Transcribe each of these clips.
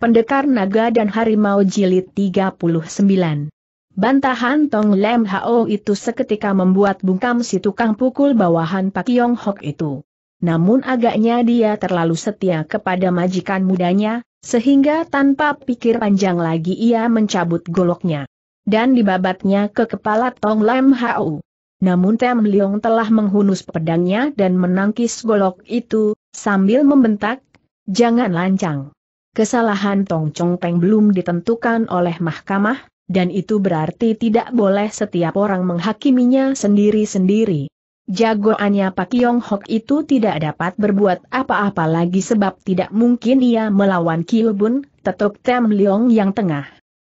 Pendekar Naga dan Harimau Jilid 39 Bantahan Tong Lem Hao itu seketika membuat bungkam si tukang pukul bawahan Pak Yong Hok itu. Namun agaknya dia terlalu setia kepada majikan mudanya, sehingga tanpa pikir panjang lagi ia mencabut goloknya. Dan dibabatnya ke kepala Tong Lem Hao. Namun Tem Leong telah menghunus pedangnya dan menangkis golok itu, sambil membentak, jangan lancang kesalahan Tong Chong Peng belum ditentukan oleh mahkamah, dan itu berarti tidak boleh setiap orang menghakiminya sendiri-sendiri. Jagoannya Pak Yong Hok itu tidak dapat berbuat apa-apa lagi sebab tidak mungkin ia melawan Bun, tetuk Tem Leong yang tengah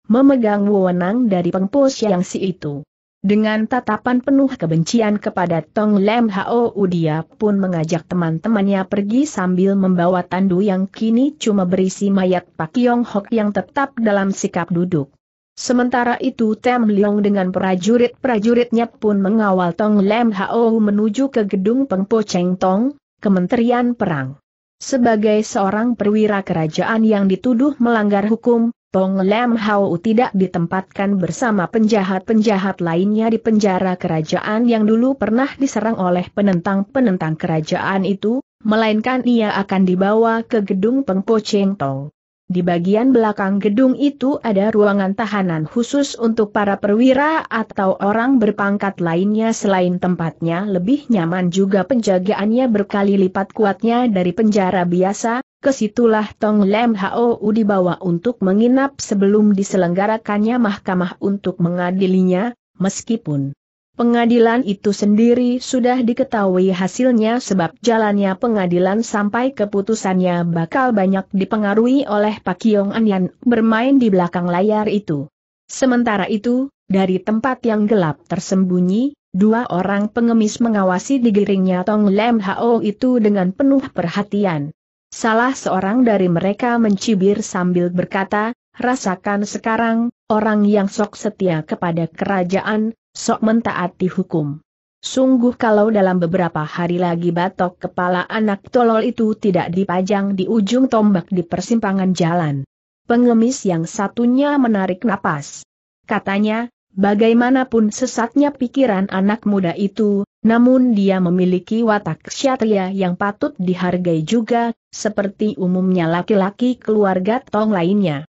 memegang wewenang dari pengpos yang si itu. Dengan tatapan penuh kebencian kepada Tong Lem Hao dia pun mengajak teman-temannya pergi sambil membawa tandu yang kini cuma berisi mayat Pak Yong Hok yang tetap dalam sikap duduk. Sementara itu Tem Leong dengan prajurit-prajuritnya pun mengawal Tong Lem Hao menuju ke gedung Pengpo Cheng Tong, Kementerian Perang. Sebagai seorang perwira kerajaan yang dituduh melanggar hukum, Tong Lam Hau tidak ditempatkan bersama penjahat-penjahat lainnya di penjara kerajaan yang dulu pernah diserang oleh penentang-penentang kerajaan itu, melainkan ia akan dibawa ke gedung Pengpo Cheng Tong. Di bagian belakang gedung itu ada ruangan tahanan khusus untuk para perwira atau orang berpangkat lainnya selain tempatnya lebih nyaman juga penjagaannya berkali lipat kuatnya dari penjara biasa, kesitulah Tong Lem Hou dibawa untuk menginap sebelum diselenggarakannya mahkamah untuk mengadilinya, meskipun Pengadilan itu sendiri sudah diketahui hasilnya sebab jalannya pengadilan sampai keputusannya bakal banyak dipengaruhi oleh Pak Yong Anian bermain di belakang layar itu. Sementara itu, dari tempat yang gelap tersembunyi, dua orang pengemis mengawasi digiringnya Tong Lem Hao itu dengan penuh perhatian. Salah seorang dari mereka mencibir sambil berkata, Rasakan sekarang, orang yang sok setia kepada kerajaan, Sok mentaati hukum. Sungguh kalau dalam beberapa hari lagi batok kepala anak tolol itu tidak dipajang di ujung tombak di persimpangan jalan. Pengemis yang satunya menarik napas. Katanya, Bagaimanapun sesatnya pikiran anak muda itu, namun dia memiliki watak syatria yang patut dihargai juga, seperti umumnya laki-laki keluarga tong lainnya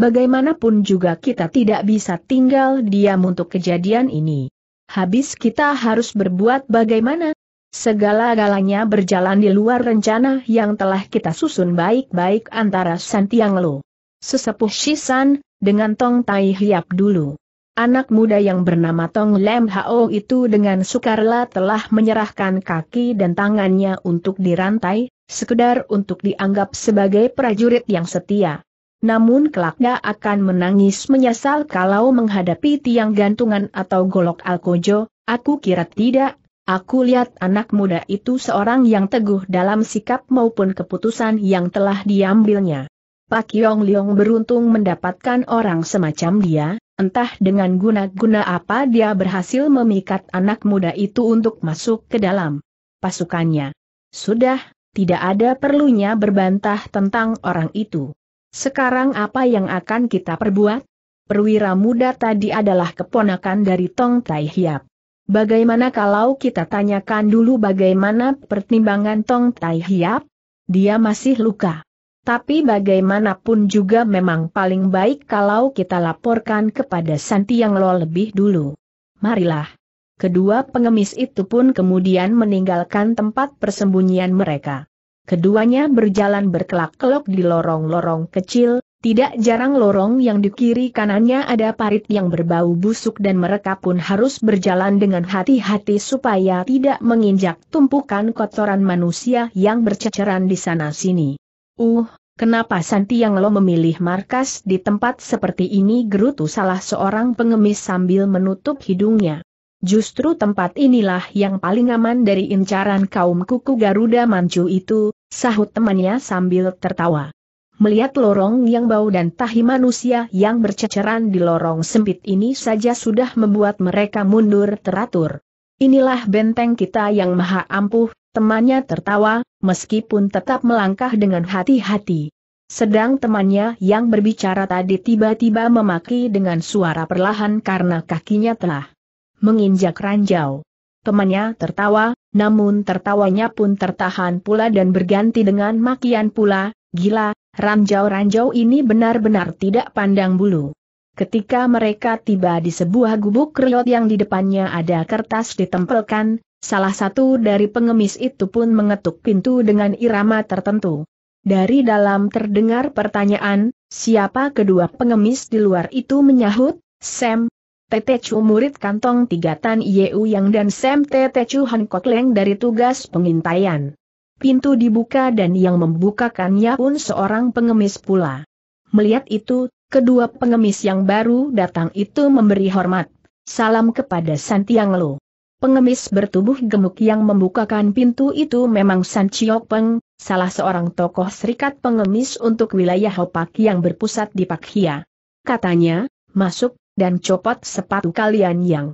bagaimanapun juga kita tidak bisa tinggal diam untuk kejadian ini. Habis kita harus berbuat bagaimana? Segala-galanya berjalan di luar rencana yang telah kita susun baik-baik antara Santiang Lo. Sesepuh Shisan, dengan Tong Tai Hiap dulu. Anak muda yang bernama Tong Lem Hao itu dengan sukarela telah menyerahkan kaki dan tangannya untuk dirantai, sekedar untuk dianggap sebagai prajurit yang setia namun kelaknya akan menangis menyesal kalau menghadapi tiang gantungan atau golok alkojo, aku kira tidak, aku lihat anak muda itu seorang yang teguh dalam sikap maupun keputusan yang telah diambilnya. Pak Yong Leong beruntung mendapatkan orang semacam dia, entah dengan guna-guna apa dia berhasil memikat anak muda itu untuk masuk ke dalam pasukannya. Sudah, tidak ada perlunya berbantah tentang orang itu. Sekarang apa yang akan kita perbuat? Perwira muda tadi adalah keponakan dari Tong Tai Hiap. Bagaimana kalau kita tanyakan dulu bagaimana pertimbangan Tong Tai Hiap? Dia masih luka. Tapi bagaimanapun juga memang paling baik kalau kita laporkan kepada Santi yang Lo lebih dulu. Marilah. Kedua pengemis itu pun kemudian meninggalkan tempat persembunyian mereka. Keduanya berjalan berkelak-kelok di lorong-lorong kecil, tidak jarang lorong yang di kiri kanannya ada parit yang berbau busuk dan mereka pun harus berjalan dengan hati-hati supaya tidak menginjak tumpukan kotoran manusia yang berceceran di sana-sini. Uh, kenapa Santi yang lo memilih markas di tempat seperti ini gerutu salah seorang pengemis sambil menutup hidungnya. Justru tempat inilah yang paling aman dari incaran kaum kuku Garuda Mancu itu, sahut temannya sambil tertawa. Melihat lorong yang bau dan tahi manusia yang berceceran di lorong sempit ini saja sudah membuat mereka mundur teratur. Inilah benteng kita yang maha ampuh, temannya tertawa, meskipun tetap melangkah dengan hati-hati. Sedang temannya yang berbicara tadi tiba-tiba memaki dengan suara perlahan karena kakinya telah menginjak ranjau. Temannya tertawa, namun tertawanya pun tertahan pula dan berganti dengan makian pula, gila, ranjau-ranjau ini benar-benar tidak pandang bulu. Ketika mereka tiba di sebuah gubuk kriot yang di depannya ada kertas ditempelkan, salah satu dari pengemis itu pun mengetuk pintu dengan irama tertentu. Dari dalam terdengar pertanyaan, siapa kedua pengemis di luar itu menyahut, Sam, Tetechu murid kantong tiga Tan Yeu Yang dan Sam Tetechu Han Kok Leng dari tugas pengintaian. Pintu dibuka dan yang membukakannya pun seorang pengemis pula. Melihat itu, kedua pengemis yang baru datang itu memberi hormat. Salam kepada Tiang Lo. Pengemis bertubuh gemuk yang membukakan pintu itu memang San Chiok Peng, salah seorang tokoh serikat pengemis untuk wilayah Hopak yang berpusat di Pakhia. Katanya, masuk, dan copot sepatu kalian yang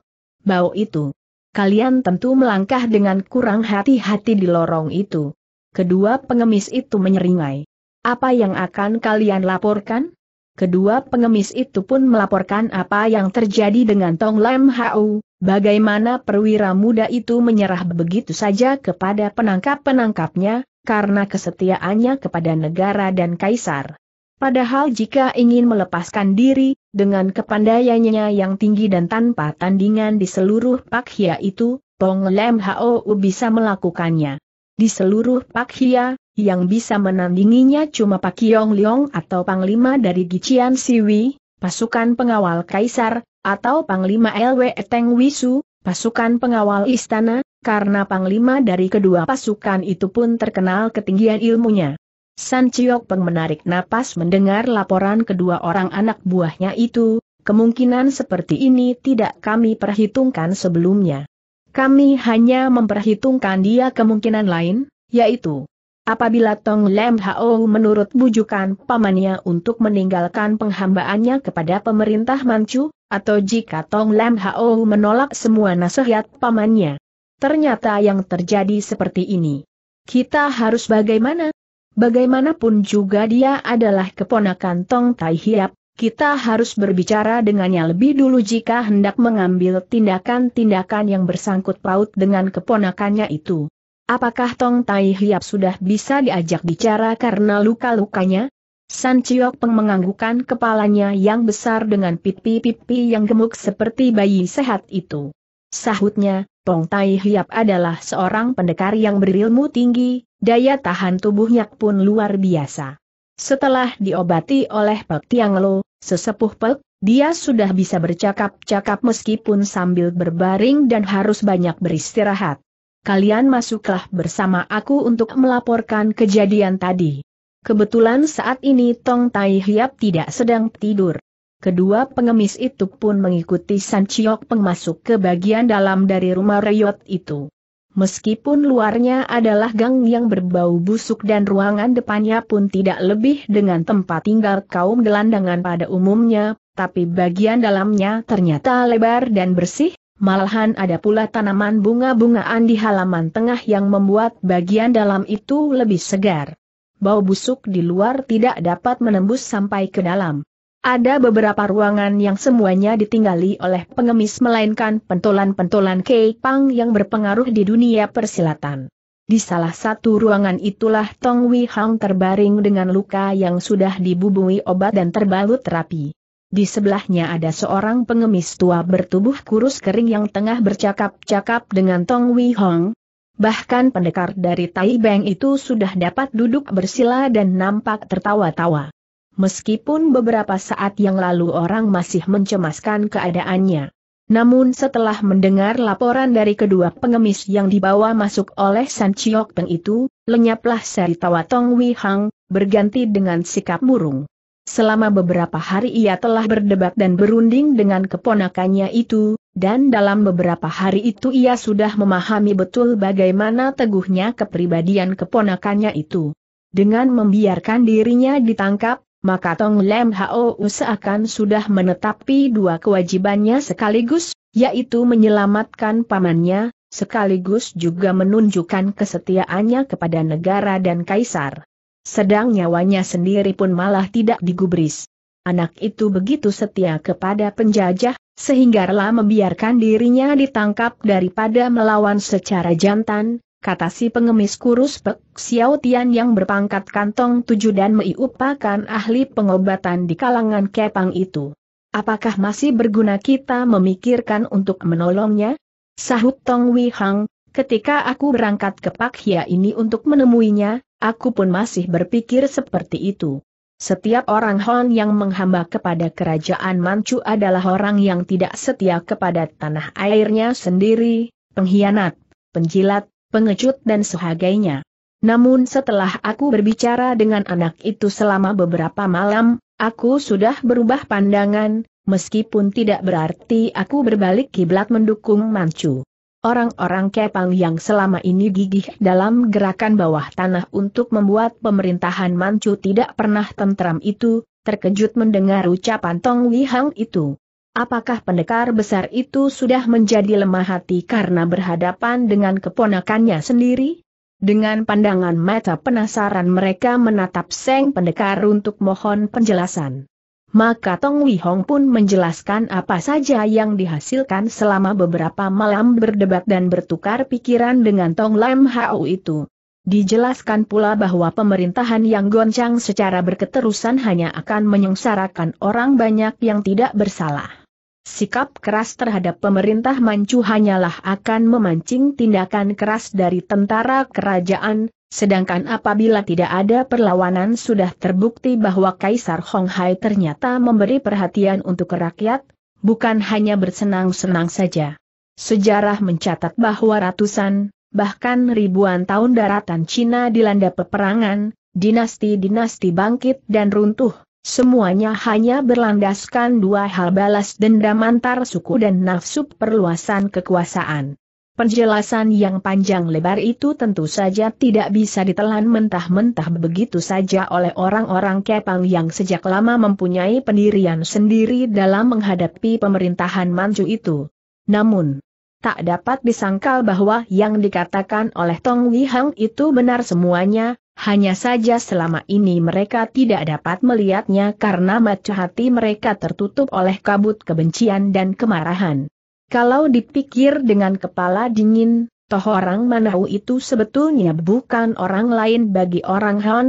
bau itu. Kalian tentu melangkah dengan kurang hati-hati di lorong itu. Kedua pengemis itu menyeringai. Apa yang akan kalian laporkan? Kedua pengemis itu pun melaporkan apa yang terjadi dengan Tong Lam Hau, bagaimana perwira muda itu menyerah begitu saja kepada penangkap-penangkapnya, karena kesetiaannya kepada negara dan kaisar. Padahal jika ingin melepaskan diri, dengan kepandaiannya yang tinggi dan tanpa tandingan di seluruh Pak Hia itu, Pong Lem Hou bisa melakukannya. Di seluruh Pak Hia, yang bisa menandinginya cuma Pak Yong Leong atau Panglima dari Gician Siwi, pasukan pengawal Kaisar, atau Panglima LW Teng Wisu, pasukan pengawal istana, karena Panglima dari kedua pasukan itu pun terkenal ketinggian ilmunya. San Chiok Peng menarik napas mendengar laporan kedua orang anak buahnya itu, kemungkinan seperti ini tidak kami perhitungkan sebelumnya. Kami hanya memperhitungkan dia kemungkinan lain, yaitu Apabila Tong Lem Hao menurut bujukan pamannya untuk meninggalkan penghambaannya kepada pemerintah Manchu, atau jika Tong Lem Hao menolak semua nasihat pamannya. Ternyata yang terjadi seperti ini. Kita harus bagaimana? Bagaimanapun juga dia adalah keponakan Tong Tai Hiap, kita harus berbicara dengannya lebih dulu jika hendak mengambil tindakan-tindakan yang bersangkut paut dengan keponakannya itu. Apakah Tong Tai Hiap sudah bisa diajak bicara karena luka-lukanya? San Chiok Peng menganggukkan kepalanya yang besar dengan pipi-pipi yang gemuk seperti bayi sehat itu. Sahutnya, Tong Tai Hiap adalah seorang pendekar yang berilmu tinggi, daya tahan tubuhnya pun luar biasa. Setelah diobati oleh Pek Tiang Lo, sesepuh Pek, dia sudah bisa bercakap-cakap meskipun sambil berbaring dan harus banyak beristirahat. Kalian masuklah bersama aku untuk melaporkan kejadian tadi. Kebetulan saat ini Tong Tai Hiap tidak sedang tidur. Kedua pengemis itu pun mengikuti San Chiok Peng masuk ke bagian dalam dari rumah reyot itu. Meskipun luarnya adalah gang yang berbau busuk dan ruangan depannya pun tidak lebih dengan tempat tinggal kaum gelandangan pada umumnya, tapi bagian dalamnya ternyata lebar dan bersih, Malahan ada pula tanaman bunga-bungaan di halaman tengah yang membuat bagian dalam itu lebih segar. Bau busuk di luar tidak dapat menembus sampai ke dalam. Ada beberapa ruangan yang semuanya ditinggali oleh pengemis melainkan pentolan-pentolan Keipang yang berpengaruh di dunia persilatan. Di salah satu ruangan itulah Tong Wei Hang terbaring dengan luka yang sudah dibubui obat dan terbalut terapi. Di sebelahnya ada seorang pengemis tua bertubuh kurus kering yang tengah bercakap-cakap dengan Tong Wei Hong. Bahkan pendekar dari Tai Beng itu sudah dapat duduk bersila dan nampak tertawa-tawa meskipun beberapa saat yang lalu orang masih mencemaskan keadaannya. Namun setelah mendengar laporan dari kedua pengemis yang dibawa masuk oleh San Chiok Peng itu, lenyaplah Seri Tawa Tong Wei Hang, berganti dengan sikap murung. Selama beberapa hari ia telah berdebat dan berunding dengan keponakannya itu, dan dalam beberapa hari itu ia sudah memahami betul bagaimana teguhnya kepribadian keponakannya itu. Dengan membiarkan dirinya ditangkap, maka Tong Lem Hao seakan sudah menetapi dua kewajibannya sekaligus, yaitu menyelamatkan pamannya, sekaligus juga menunjukkan kesetiaannya kepada negara dan kaisar. Sedang nyawanya sendiri pun malah tidak digubris. Anak itu begitu setia kepada penjajah, sehingga rela membiarkan dirinya ditangkap daripada melawan secara jantan, kata si pengemis kurus Pek Xiao Tian yang berpangkat kantong tujuh dan meiupakan ahli pengobatan di kalangan kepang itu. Apakah masih berguna kita memikirkan untuk menolongnya? Sahut Tong Wei Hang, ketika aku berangkat ke Pak Hia ini untuk menemuinya, aku pun masih berpikir seperti itu. Setiap orang Hon yang menghamba kepada kerajaan Manchu adalah orang yang tidak setia kepada tanah airnya sendiri, pengkhianat, penjilat, pengecut dan sebagainya. Namun setelah aku berbicara dengan anak itu selama beberapa malam, aku sudah berubah pandangan, meskipun tidak berarti aku berbalik kiblat mendukung Manchu. Orang-orang Kepang yang selama ini gigih dalam gerakan bawah tanah untuk membuat pemerintahan Manchu tidak pernah tentram itu, terkejut mendengar ucapan Tong Wihang itu. Apakah pendekar besar itu sudah menjadi lemah hati karena berhadapan dengan keponakannya sendiri? Dengan pandangan mata penasaran mereka menatap Seng Pendekar untuk mohon penjelasan. Maka Tong Wihong Hong pun menjelaskan apa saja yang dihasilkan selama beberapa malam berdebat dan bertukar pikiran dengan Tong Lam Hao itu. Dijelaskan pula bahwa pemerintahan yang goncang secara berketerusan hanya akan menyengsarakan orang banyak yang tidak bersalah. Sikap keras terhadap pemerintah Manchu hanyalah akan memancing tindakan keras dari tentara kerajaan, sedangkan apabila tidak ada perlawanan sudah terbukti bahwa Kaisar Honghai ternyata memberi perhatian untuk rakyat, bukan hanya bersenang-senang saja. Sejarah mencatat bahwa ratusan, bahkan ribuan tahun daratan Cina dilanda peperangan, dinasti-dinasti bangkit dan runtuh, Semuanya hanya berlandaskan dua hal balas dendam antar suku dan nafsu perluasan kekuasaan. Penjelasan yang panjang lebar itu tentu saja tidak bisa ditelan mentah-mentah begitu saja oleh orang-orang Kepang yang sejak lama mempunyai pendirian sendiri dalam menghadapi pemerintahan Manchu itu. Namun, tak dapat disangkal bahwa yang dikatakan oleh Tong Wihang itu benar semuanya, hanya saja selama ini mereka tidak dapat melihatnya karena mata hati mereka tertutup oleh kabut kebencian dan kemarahan. Kalau dipikir dengan kepala dingin, toh orang Manau itu sebetulnya bukan orang lain bagi orang Hon.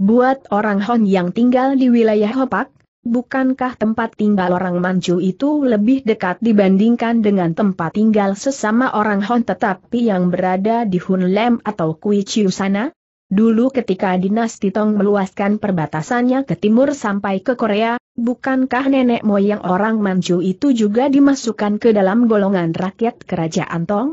Buat orang Hon yang tinggal di wilayah Hopak, bukankah tempat tinggal orang Manju itu lebih dekat dibandingkan dengan tempat tinggal sesama orang Hon tetapi yang berada di Hunlem atau Kuichiu sana? Dulu ketika dinasti Tong meluaskan perbatasannya ke timur sampai ke Korea, bukankah nenek moyang orang Manchu itu juga dimasukkan ke dalam golongan rakyat kerajaan Tong?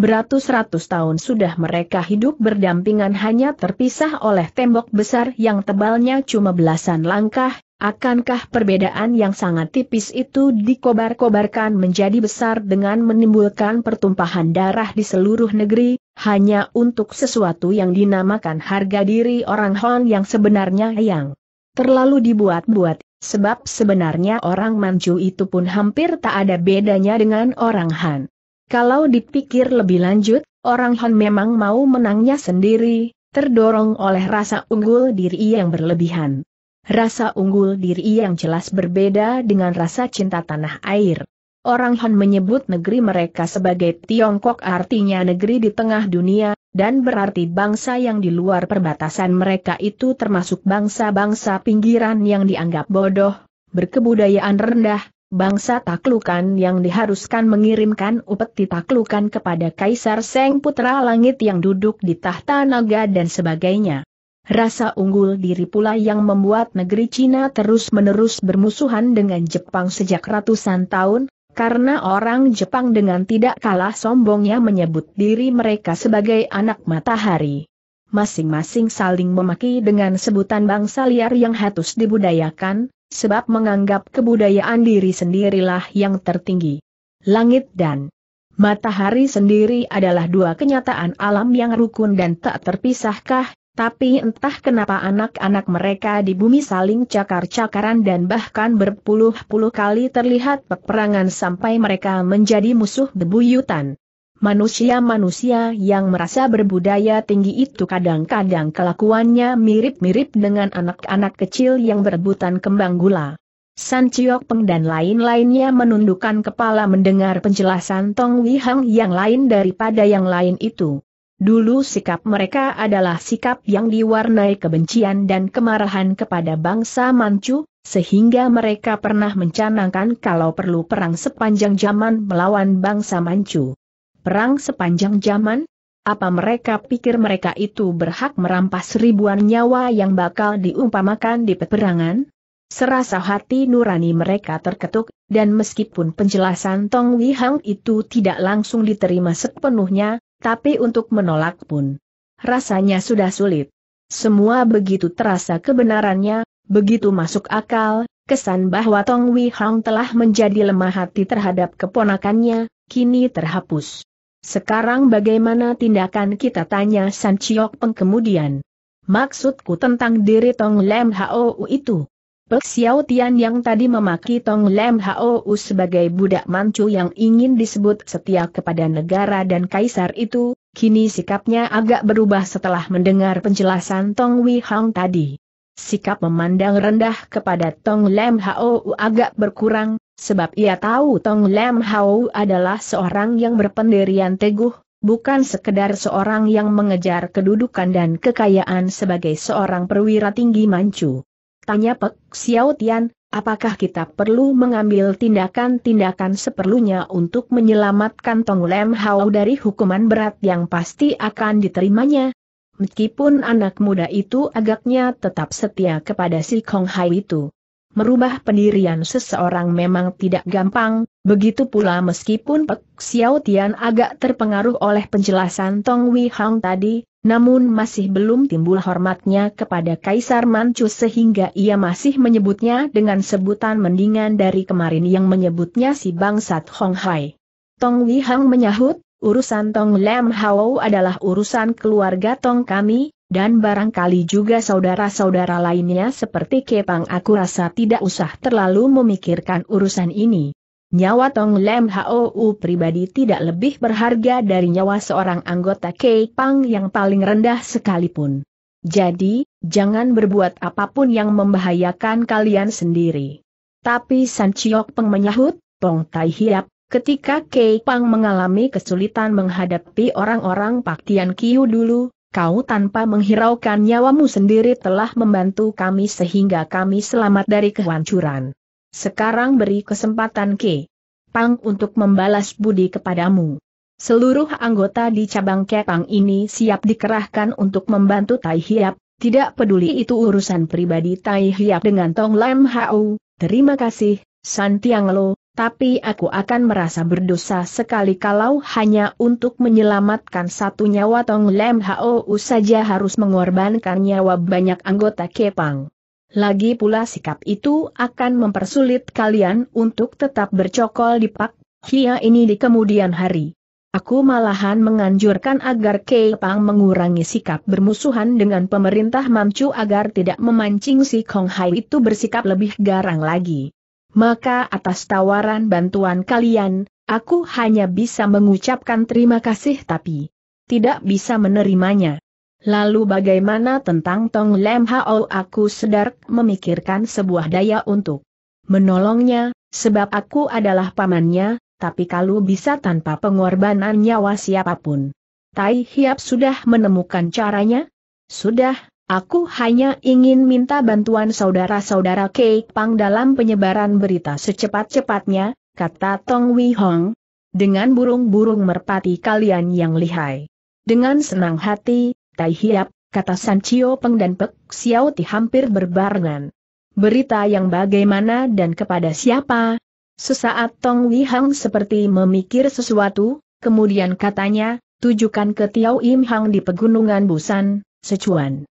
Beratus-ratus tahun sudah mereka hidup berdampingan hanya terpisah oleh tembok besar yang tebalnya cuma belasan langkah, Akankah perbedaan yang sangat tipis itu dikobar-kobarkan menjadi besar dengan menimbulkan pertumpahan darah di seluruh negeri, hanya untuk sesuatu yang dinamakan harga diri orang Hon yang sebenarnya yang terlalu dibuat-buat, sebab sebenarnya orang Manchu itu pun hampir tak ada bedanya dengan orang Han. Kalau dipikir lebih lanjut, orang Han memang mau menangnya sendiri, terdorong oleh rasa unggul diri yang berlebihan. Rasa unggul diri yang jelas berbeda dengan rasa cinta tanah air. Orang Han menyebut negeri mereka sebagai Tiongkok artinya negeri di tengah dunia, dan berarti bangsa yang di luar perbatasan mereka itu termasuk bangsa-bangsa pinggiran yang dianggap bodoh, berkebudayaan rendah, bangsa taklukan yang diharuskan mengirimkan upeti taklukan kepada Kaisar Seng Putra Langit yang duduk di tahta naga dan sebagainya. Rasa unggul diri pula yang membuat negeri Cina terus-menerus bermusuhan dengan Jepang sejak ratusan tahun, karena orang Jepang dengan tidak kalah sombongnya menyebut diri mereka sebagai anak matahari. Masing-masing saling memaki dengan sebutan bangsa liar yang harus dibudayakan, sebab menganggap kebudayaan diri sendirilah yang tertinggi. Langit dan matahari sendiri adalah dua kenyataan alam yang rukun dan tak terpisahkah, tapi entah kenapa anak-anak mereka di bumi saling cakar-cakaran dan bahkan berpuluh-puluh kali terlihat peperangan sampai mereka menjadi musuh bebuyutan. Manusia-manusia yang merasa berbudaya tinggi itu kadang-kadang kelakuannya mirip-mirip dengan anak-anak kecil yang berebutan kembang gula. San Chiok Peng dan lain-lainnya menundukkan kepala mendengar penjelasan Tong Wihang yang lain daripada yang lain itu. Dulu sikap mereka adalah sikap yang diwarnai kebencian dan kemarahan kepada bangsa Manchu, sehingga mereka pernah mencanangkan kalau perlu perang sepanjang zaman melawan bangsa Manchu. Perang sepanjang zaman? Apa mereka pikir mereka itu berhak merampas ribuan nyawa yang bakal diumpamakan di peperangan? Serasa hati nurani mereka terketuk, dan meskipun penjelasan Tong Wihang itu tidak langsung diterima sepenuhnya, tapi untuk menolak pun rasanya sudah sulit. Semua begitu terasa kebenarannya, begitu masuk akal, kesan bahwa Tong Wei Hang telah menjadi lemah hati terhadap keponakannya, kini terhapus. Sekarang bagaimana tindakan kita tanya San Chiok Peng kemudian? Maksudku tentang diri Tong Lem Hau itu. Pek Xiao Tian yang tadi memaki Tong Lem Hou sebagai budak mancu yang ingin disebut setia kepada negara dan kaisar itu, kini sikapnya agak berubah setelah mendengar penjelasan Tong Wei Hang tadi. Sikap memandang rendah kepada Tong Lem Hou agak berkurang, sebab ia tahu Tong Lem Hou adalah seorang yang berpendirian teguh, bukan sekedar seorang yang mengejar kedudukan dan kekayaan sebagai seorang perwira tinggi mancu. Tanya Pek Xiao Tian, apakah kita perlu mengambil tindakan-tindakan seperlunya untuk menyelamatkan Tong Lem Hao dari hukuman berat yang pasti akan diterimanya? Meskipun anak muda itu agaknya tetap setia kepada si Kong Hai itu merubah pendirian seseorang memang tidak gampang, begitu pula meskipun Pek Xiao Tian agak terpengaruh oleh penjelasan Tong Wei Hang tadi, namun masih belum timbul hormatnya kepada Kaisar Manchu sehingga ia masih menyebutnya dengan sebutan mendingan dari kemarin yang menyebutnya si bangsat Hong Hai. Tong Wei Hang menyahut, urusan Tong Lam Hao adalah urusan keluarga Tong kami, dan barangkali juga saudara-saudara lainnya seperti Kepang aku rasa tidak usah terlalu memikirkan urusan ini. Nyawa Tong Lem Hou pribadi tidak lebih berharga dari nyawa seorang anggota Kepang yang paling rendah sekalipun. Jadi, jangan berbuat apapun yang membahayakan kalian sendiri. Tapi San Chiok Peng menyahut, Tong Tai Hiap, ketika Kepang mengalami kesulitan menghadapi orang-orang Pak Tian Kiu dulu, kau tanpa menghiraukan nyawamu sendiri telah membantu kami sehingga kami selamat dari kehancuran. Sekarang beri kesempatan Ke Pang untuk membalas budi kepadamu. Seluruh anggota di cabang Kepang ini siap dikerahkan untuk membantu Tai Hiap, tidak peduli itu urusan pribadi Tai Hiap dengan Tong Lam Hau. Terima kasih, Santiang Lo, tapi aku akan merasa berdosa sekali kalau hanya untuk menyelamatkan satu nyawa Tong Lem Hou saja harus mengorbankan nyawa banyak anggota Kepang. Lagi pula sikap itu akan mempersulit kalian untuk tetap bercokol di Pak Hia ini di kemudian hari. Aku malahan menganjurkan agar Kepang mengurangi sikap bermusuhan dengan pemerintah Mamcu agar tidak memancing si Kong Hai itu bersikap lebih garang lagi maka atas tawaran bantuan kalian, aku hanya bisa mengucapkan terima kasih tapi tidak bisa menerimanya. Lalu bagaimana tentang Tong Lem Hao aku sedar memikirkan sebuah daya untuk menolongnya, sebab aku adalah pamannya, tapi kalau bisa tanpa pengorbanan nyawa siapapun. Tai Hiap sudah menemukan caranya? Sudah, Aku hanya ingin minta bantuan saudara-saudara Kei Pang dalam penyebaran berita secepat-cepatnya, kata Tong Wei Hong. Dengan burung-burung merpati kalian yang lihai. Dengan senang hati, Tai Hiap, kata San Chio Peng dan Pek Xiao Ti hampir berbarengan. Berita yang bagaimana dan kepada siapa? Sesaat Tong Wei Hong seperti memikir sesuatu, kemudian katanya, tujukan ke Tiao Im Hang di pegunungan Busan, Sichuan.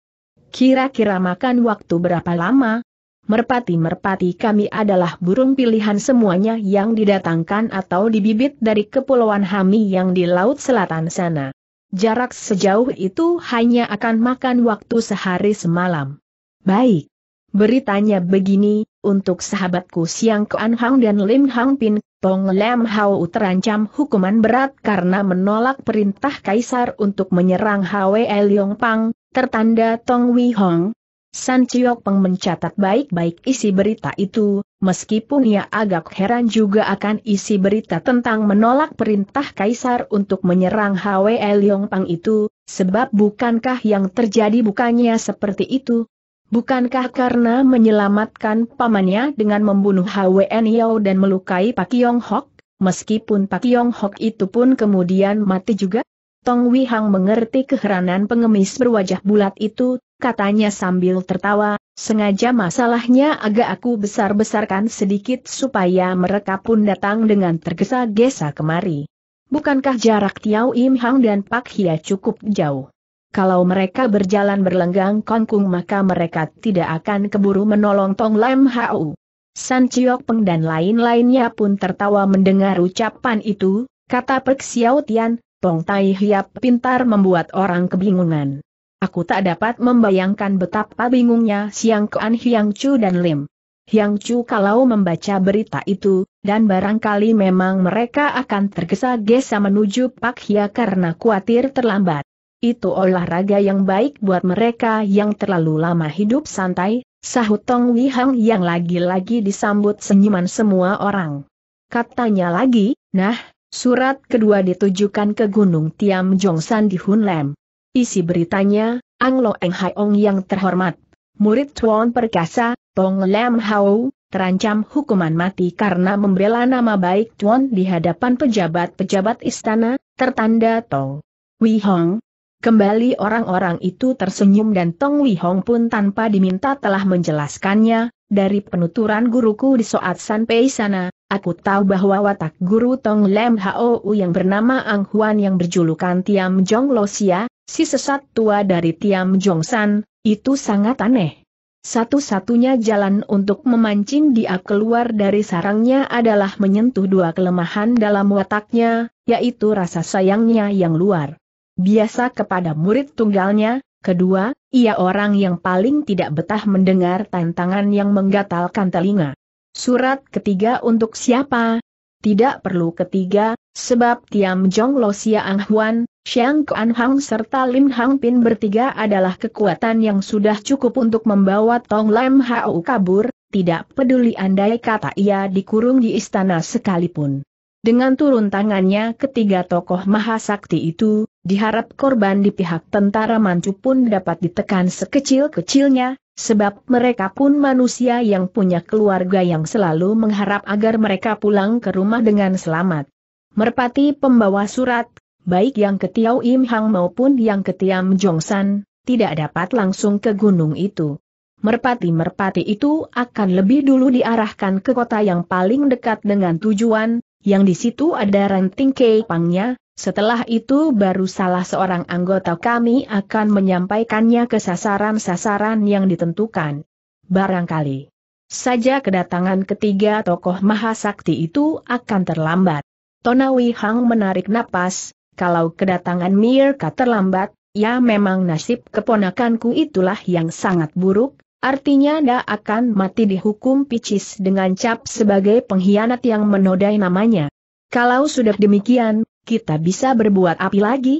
Kira-kira makan waktu berapa lama? Merpati-merpati kami adalah burung pilihan semuanya yang didatangkan atau dibibit dari kepulauan Hami yang di laut selatan sana. Jarak sejauh itu hanya akan makan waktu sehari semalam. Baik. Beritanya begini, untuk sahabatku Siang Kuan Hang dan Lim Hang Pin, Tong Lem Hao terancam hukuman berat karena menolak perintah Kaisar untuk menyerang Hwe Leong Pang, tertanda Tong Wei Hong. San Chiok Peng mencatat baik-baik isi berita itu, meskipun ia agak heran juga akan isi berita tentang menolak perintah Kaisar untuk menyerang Hwe Leong Pang itu, sebab bukankah yang terjadi bukannya seperti itu? Bukankah karena menyelamatkan pamannya dengan membunuh Hwe Niao dan melukai Pak Yong Hok, meskipun Pak Yong Hok itu pun kemudian mati juga? Tong Wihang mengerti keheranan pengemis berwajah bulat itu, katanya sambil tertawa, sengaja masalahnya agak aku besar-besarkan sedikit supaya mereka pun datang dengan tergesa-gesa kemari. Bukankah jarak Tiao Im Hang dan Pak Hia cukup jauh? Kalau mereka berjalan berlenggang kongkung maka mereka tidak akan keburu menolong Tong Lam Hau. San Chiok Peng dan lain-lainnya pun tertawa mendengar ucapan itu, kata Pek Xiao Tian, Tong Tai Hiap pintar membuat orang kebingungan. Aku tak dapat membayangkan betapa bingungnya Siang Kuan Hiang Chu dan Lim. Hiang Chu kalau membaca berita itu, dan barangkali memang mereka akan tergesa-gesa menuju Pak Hia karena khawatir terlambat. Itu olahraga yang baik buat mereka yang terlalu lama hidup santai, sahut Tong Wihang yang lagi-lagi disambut senyuman semua orang. Katanya lagi, nah, Surat kedua ditujukan ke Gunung Tiam Jongsan di Hunlem. Isi beritanya, Anglo Eng Haiong yang terhormat, murid Tuan Perkasa, Tong Lem Hao, terancam hukuman mati karena membela nama baik Tuan di hadapan pejabat-pejabat istana, tertanda Tong Hong, Kembali orang-orang itu tersenyum dan Tong Li Hong pun tanpa diminta telah menjelaskannya, dari penuturan guruku di Soat San Pei sana, aku tahu bahwa watak guru Tong Lem Hou yang bernama Ang Huan yang berjulukan Tiam Jong Losia, si sesat tua dari Tiam Jong San, itu sangat aneh. Satu-satunya jalan untuk memancing dia keluar dari sarangnya adalah menyentuh dua kelemahan dalam wataknya, yaitu rasa sayangnya yang luar Biasa kepada murid tunggalnya, kedua, ia orang yang paling tidak betah mendengar tantangan yang menggatalkan telinga. Surat ketiga untuk siapa? Tidak perlu ketiga, sebab Tiam Jong Lo Sia Ang Huan, Xiang Kuan Hang serta Lim Hang Pin bertiga adalah kekuatan yang sudah cukup untuk membawa Tong Lam Hau kabur, tidak peduli andai kata ia dikurung di istana sekalipun. Dengan turun tangannya ketiga tokoh mahasakti itu, Diharap korban di pihak tentara Manchu pun dapat ditekan sekecil-kecilnya, sebab mereka pun manusia yang punya keluarga yang selalu mengharap agar mereka pulang ke rumah dengan selamat. Merpati pembawa surat, baik yang ke Tiau Im Hang maupun yang ke Tiam Jongsan, tidak dapat langsung ke gunung itu. Merpati-merpati itu akan lebih dulu diarahkan ke kota yang paling dekat dengan tujuan, yang di situ ada ranting kepangnya, setelah itu baru salah seorang anggota kami akan menyampaikannya ke sasaran-sasaran yang ditentukan. Barangkali saja kedatangan ketiga tokoh mahasakti itu akan terlambat. Tonawi Hang menarik napas, kalau kedatangan Mirka terlambat, ya memang nasib keponakanku itulah yang sangat buruk, artinya dia akan mati dihukum picis dengan cap sebagai pengkhianat yang menodai namanya. Kalau sudah demikian, kita bisa berbuat api lagi?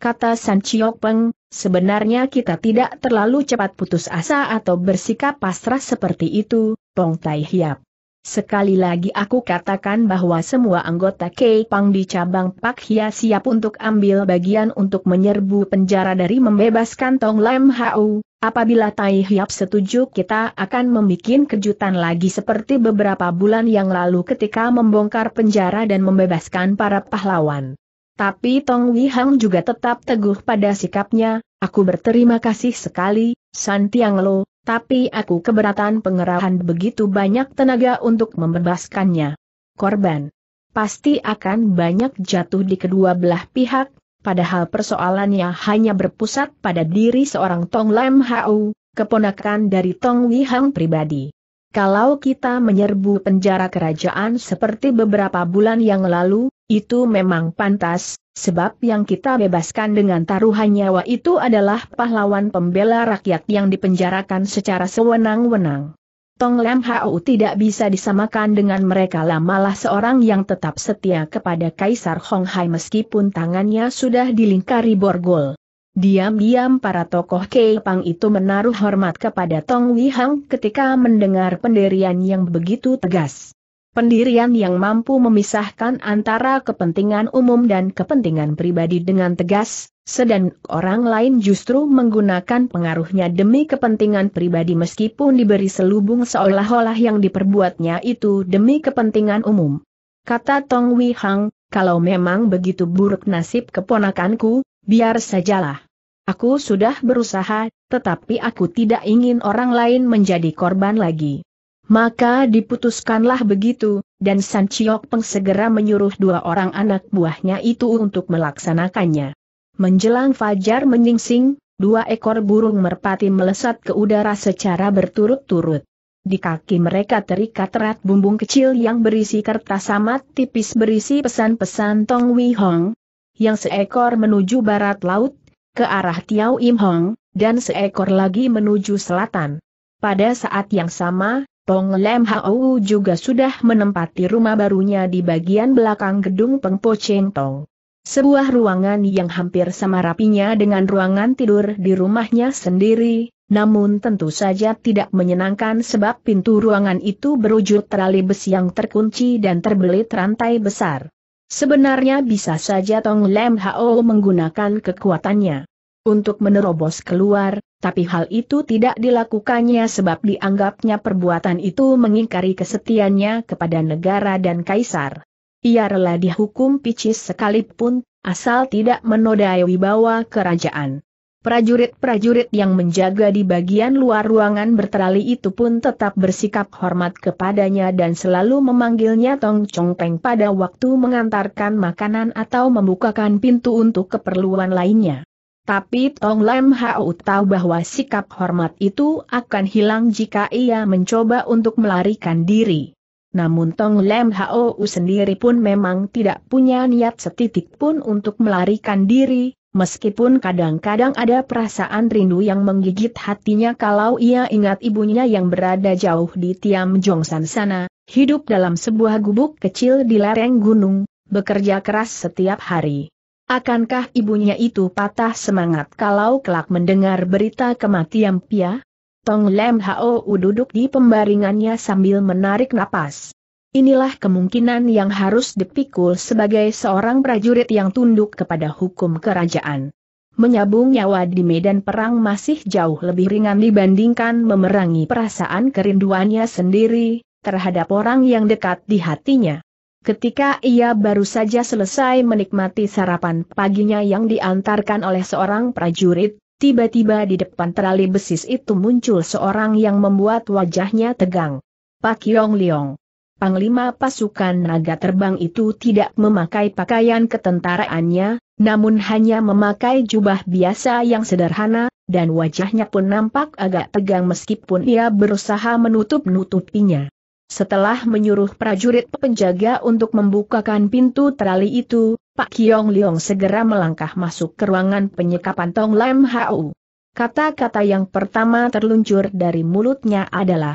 Kata San Chiok Peng, sebenarnya kita tidak terlalu cepat putus asa atau bersikap pasrah seperti itu, Pong Tai Hiap. Sekali lagi aku katakan bahwa semua anggota Peng di cabang Pak Hia siap untuk ambil bagian untuk menyerbu penjara dari membebaskan Tong Lam Hau, Apabila Tai Hiap setuju kita akan membuat kejutan lagi seperti beberapa bulan yang lalu ketika membongkar penjara dan membebaskan para pahlawan. Tapi Tong Wihang juga tetap teguh pada sikapnya, aku berterima kasih sekali, San Tiang Lo, tapi aku keberatan pengerahan begitu banyak tenaga untuk membebaskannya. Korban. Pasti akan banyak jatuh di kedua belah pihak, padahal persoalannya hanya berpusat pada diri seorang Tong Lam Hau, keponakan dari Tong Hang pribadi. Kalau kita menyerbu penjara kerajaan seperti beberapa bulan yang lalu, itu memang pantas, sebab yang kita bebaskan dengan taruhan nyawa itu adalah pahlawan pembela rakyat yang dipenjarakan secara sewenang-wenang. Tong Lam Hau tidak bisa disamakan dengan mereka lah malah seorang yang tetap setia kepada Kaisar Hong Hai meskipun tangannya sudah dilingkari borgol. Diam-diam para tokoh Keipang itu menaruh hormat kepada Tong Hang ketika mendengar pendirian yang begitu tegas. Pendirian yang mampu memisahkan antara kepentingan umum dan kepentingan pribadi dengan tegas, sedang orang lain justru menggunakan pengaruhnya demi kepentingan pribadi meskipun diberi selubung seolah-olah yang diperbuatnya itu demi kepentingan umum. Kata Tong Wei Hang, kalau memang begitu buruk nasib keponakanku, biar sajalah. Aku sudah berusaha, tetapi aku tidak ingin orang lain menjadi korban lagi. Maka diputuskanlah begitu, dan San Chiok Peng segera menyuruh dua orang anak buahnya itu untuk melaksanakannya. Menjelang fajar menyingsing, dua ekor burung merpati melesat ke udara secara berturut-turut. Di kaki mereka terikat erat bumbung kecil yang berisi kertas amat tipis berisi pesan-pesan Tong Wei Hong, yang seekor menuju barat laut, ke arah Tiao Im Hong, dan seekor lagi menuju selatan. Pada saat yang sama, Tong Lem Hao juga sudah menempati rumah barunya di bagian belakang gedung Pengpo Cheng Tong. Sebuah ruangan yang hampir sama rapinya dengan ruangan tidur di rumahnya sendiri, namun tentu saja tidak menyenangkan sebab pintu ruangan itu berujud terali besi yang terkunci dan terbelit rantai besar. Sebenarnya bisa saja Tong Lem Hao menggunakan kekuatannya untuk menerobos keluar, tapi hal itu tidak dilakukannya sebab dianggapnya perbuatan itu mengingkari kesetiaannya kepada negara dan kaisar ia rela dihukum picis sekalipun, asal tidak menodai wibawa kerajaan. Prajurit-prajurit yang menjaga di bagian luar ruangan berterali itu pun tetap bersikap hormat kepadanya dan selalu memanggilnya Tong Chong Peng pada waktu mengantarkan makanan atau membukakan pintu untuk keperluan lainnya. Tapi Tong Lam Hao tahu bahwa sikap hormat itu akan hilang jika ia mencoba untuk melarikan diri. Namun Tong Lem Hou sendiri pun memang tidak punya niat setitik pun untuk melarikan diri, meskipun kadang-kadang ada perasaan rindu yang menggigit hatinya kalau ia ingat ibunya yang berada jauh di Tiam Jongsan sana, hidup dalam sebuah gubuk kecil di lereng gunung, bekerja keras setiap hari. Akankah ibunya itu patah semangat kalau kelak mendengar berita kematian Pia? Tong Lem Hao duduk di pembaringannya sambil menarik napas. Inilah kemungkinan yang harus dipikul sebagai seorang prajurit yang tunduk kepada hukum kerajaan. Menyabung nyawa di medan perang masih jauh lebih ringan dibandingkan memerangi perasaan kerinduannya sendiri terhadap orang yang dekat di hatinya. Ketika ia baru saja selesai menikmati sarapan paginya yang diantarkan oleh seorang prajurit, Tiba-tiba di depan terali besis itu muncul seorang yang membuat wajahnya tegang. Pak Yong Liong. Panglima pasukan naga terbang itu tidak memakai pakaian ketentaraannya, namun hanya memakai jubah biasa yang sederhana, dan wajahnya pun nampak agak tegang meskipun ia berusaha menutup-nutupinya. Setelah menyuruh prajurit penjaga untuk membukakan pintu terali itu, Pak Kiong Liong segera melangkah masuk ke ruangan penyekapan Tong Lam Hau. Kata-kata yang pertama terluncur dari mulutnya adalah,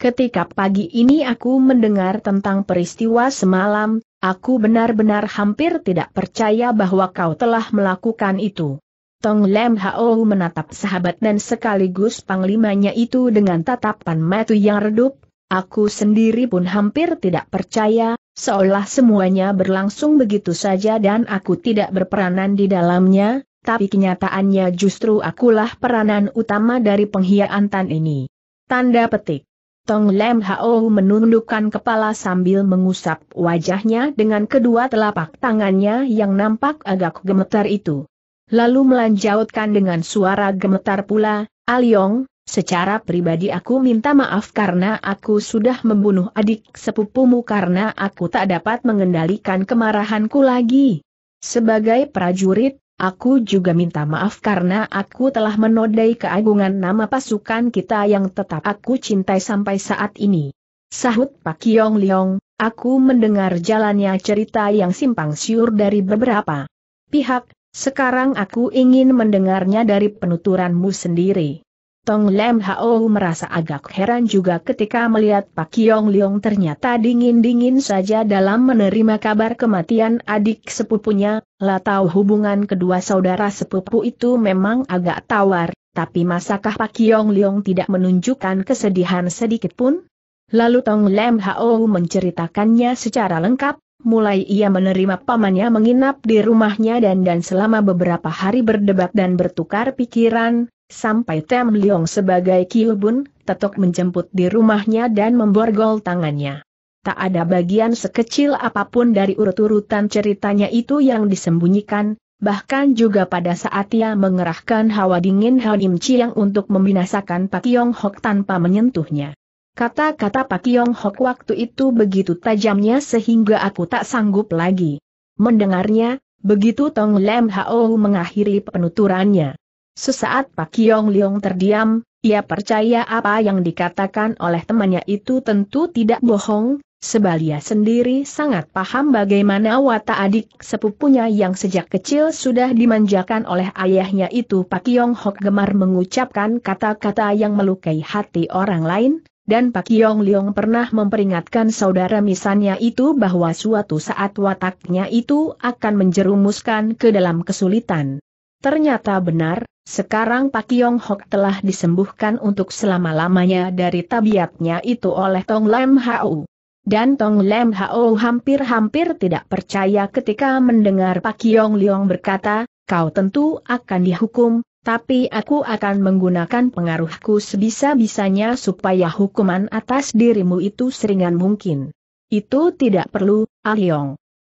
Ketika pagi ini aku mendengar tentang peristiwa semalam, aku benar-benar hampir tidak percaya bahwa kau telah melakukan itu. Tong Lam Hau menatap sahabat dan sekaligus panglimanya itu dengan tatapan mata yang redup, Aku sendiri pun hampir tidak percaya, seolah semuanya berlangsung begitu saja dan aku tidak berperanan di dalamnya, tapi kenyataannya justru akulah peranan utama dari pengkhianatan ini. Tanda petik. Tong Lem Hao menundukkan kepala sambil mengusap wajahnya dengan kedua telapak tangannya yang nampak agak gemetar itu. Lalu melanjutkan dengan suara gemetar pula, Aliong, Secara pribadi aku minta maaf karena aku sudah membunuh adik sepupumu karena aku tak dapat mengendalikan kemarahanku lagi. Sebagai prajurit, aku juga minta maaf karena aku telah menodai keagungan nama pasukan kita yang tetap aku cintai sampai saat ini. Sahut Pak Yong Leong, aku mendengar jalannya cerita yang simpang siur dari beberapa pihak, sekarang aku ingin mendengarnya dari penuturanmu sendiri. Tong Lem Hao merasa agak heran juga ketika melihat Pak Yong Leong ternyata dingin-dingin saja dalam menerima kabar kematian adik sepupunya, lah tahu hubungan kedua saudara sepupu itu memang agak tawar, tapi masakah Pak Yong Leong tidak menunjukkan kesedihan sedikitpun? Lalu Tong Lem Hao menceritakannya secara lengkap, mulai ia menerima pamannya menginap di rumahnya dan dan selama beberapa hari berdebat dan bertukar pikiran, Sampai Tem Leong sebagai Kiobun, Tetok menjemput di rumahnya dan memborgol tangannya. Tak ada bagian sekecil apapun dari urut-urutan ceritanya itu yang disembunyikan, bahkan juga pada saat ia mengerahkan hawa dingin Hanim Chiang untuk membinasakan Pak Yong Hok tanpa menyentuhnya. Kata-kata Pak Yong Hok waktu itu begitu tajamnya sehingga aku tak sanggup lagi. Mendengarnya, begitu Tong Lem Hao mengakhiri penuturannya. Sesaat Pak Yong Leong terdiam, ia percaya apa yang dikatakan oleh temannya itu tentu tidak bohong, sebab sendiri sangat paham bagaimana watak adik sepupunya yang sejak kecil sudah dimanjakan oleh ayahnya itu Pak Yong Hok gemar mengucapkan kata-kata yang melukai hati orang lain, dan Pak Yong Leong pernah memperingatkan saudara misannya itu bahwa suatu saat wataknya itu akan menjerumuskan ke dalam kesulitan. Ternyata benar, sekarang Pak Yong Hok telah disembuhkan untuk selama-lamanya dari tabiatnya itu oleh Tong Lam Hau. Dan Tong Lam Hau hampir-hampir tidak percaya ketika mendengar Pak Yong Leong berkata, kau tentu akan dihukum, tapi aku akan menggunakan pengaruhku sebisa-bisanya supaya hukuman atas dirimu itu seringan mungkin. Itu tidak perlu, Ah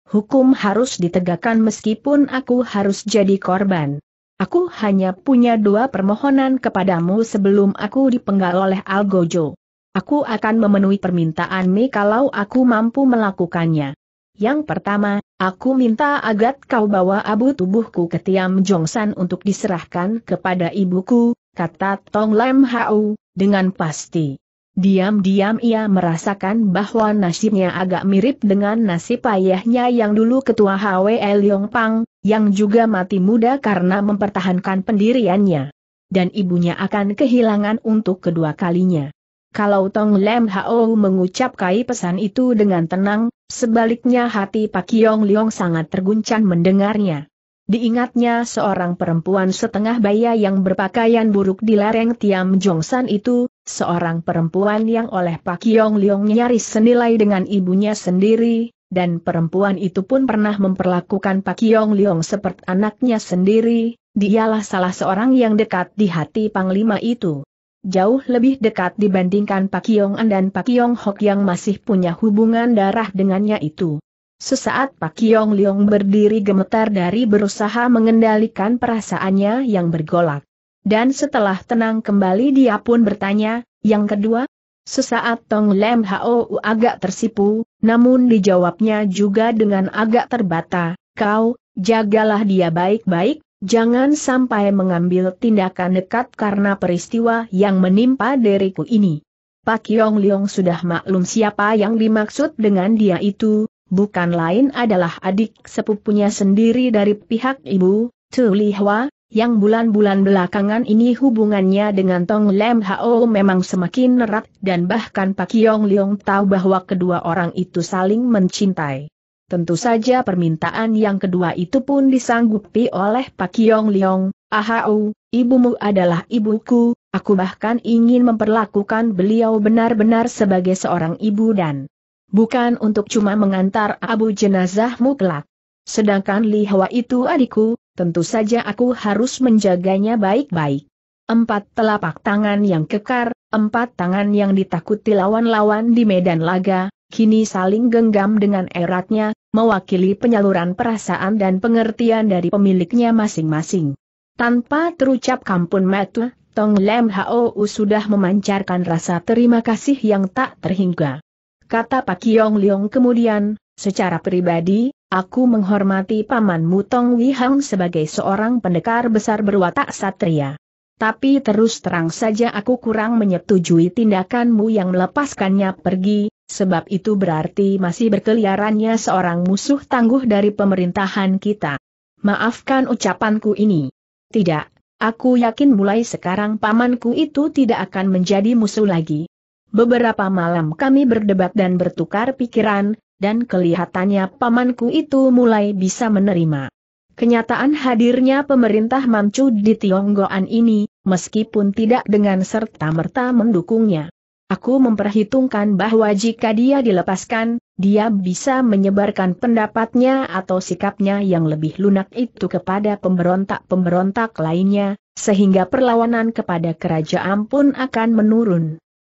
Hukum harus ditegakkan meskipun aku harus jadi korban. Aku hanya punya dua permohonan kepadamu sebelum aku dipenggal oleh Algojo. Aku akan memenuhi permintaanmu kalau aku mampu melakukannya. Yang pertama, aku minta agar kau bawa abu tubuhku ke Tiam Jongsan untuk diserahkan kepada ibuku, kata Tong Lam Hau, dengan pasti. Diam-diam ia merasakan bahwa nasibnya agak mirip dengan nasib ayahnya yang dulu ketua HWL Pang, yang juga mati muda karena mempertahankan pendiriannya. Dan ibunya akan kehilangan untuk kedua kalinya. Kalau Tong Lem Hao mengucapkan pesan itu dengan tenang, sebaliknya hati Pak Yong Leong sangat terguncang mendengarnya. Diingatnya seorang perempuan setengah baya yang berpakaian buruk di lereng Tiam Jongsan itu, seorang perempuan yang oleh Pak Yong Leong nyaris senilai dengan ibunya sendiri, dan perempuan itu pun pernah memperlakukan Pak Yong Leong seperti anaknya sendiri, dialah salah seorang yang dekat di hati Panglima itu. Jauh lebih dekat dibandingkan Pak Yong An dan Pak Yong Hok yang masih punya hubungan darah dengannya itu. Sesaat Pak Yong Leong berdiri gemetar dari berusaha mengendalikan perasaannya yang bergolak. Dan setelah tenang kembali dia pun bertanya, yang kedua? Sesaat Tong Lem Hou agak tersipu, namun dijawabnya juga dengan agak terbata, kau, jagalah dia baik-baik, jangan sampai mengambil tindakan dekat karena peristiwa yang menimpa diriku ini. Pak Yong Leong sudah maklum siapa yang dimaksud dengan dia itu, bukan lain adalah adik sepupunya sendiri dari pihak ibu, Tu Hua, yang bulan-bulan belakangan ini hubungannya dengan Tong Lem Hao memang semakin erat dan bahkan Pak Yong Leong tahu bahwa kedua orang itu saling mencintai. Tentu saja permintaan yang kedua itu pun disanggupi oleh Pak Yong Leong, Ahau, ibumu adalah ibuku, aku bahkan ingin memperlakukan beliau benar-benar sebagai seorang ibu dan bukan untuk cuma mengantar abu jenazahmu kelak. Sedangkan Li Hwa itu adikku, tentu saja aku harus menjaganya baik-baik. Empat telapak tangan yang kekar, empat tangan yang ditakuti lawan-lawan di medan laga, kini saling genggam dengan eratnya, mewakili penyaluran perasaan dan pengertian dari pemiliknya masing-masing. Tanpa terucap kampun metu, Tong Lem Hao sudah memancarkan rasa terima kasih yang tak terhingga kata Pak Kiong Leong kemudian, secara pribadi, aku menghormati Paman Mutong Wihang sebagai seorang pendekar besar berwatak satria. Tapi terus terang saja aku kurang menyetujui tindakanmu yang melepaskannya pergi, sebab itu berarti masih berkeliarannya seorang musuh tangguh dari pemerintahan kita. Maafkan ucapanku ini. Tidak, aku yakin mulai sekarang pamanku itu tidak akan menjadi musuh lagi. Beberapa malam kami berdebat dan bertukar pikiran, dan kelihatannya pamanku itu mulai bisa menerima. Kenyataan hadirnya pemerintah Manchu di Tionggoan ini, meskipun tidak dengan serta-merta mendukungnya. Aku memperhitungkan bahwa jika dia dilepaskan, dia bisa menyebarkan pendapatnya atau sikapnya yang lebih lunak itu kepada pemberontak-pemberontak lainnya, sehingga perlawanan kepada kerajaan pun akan menurun.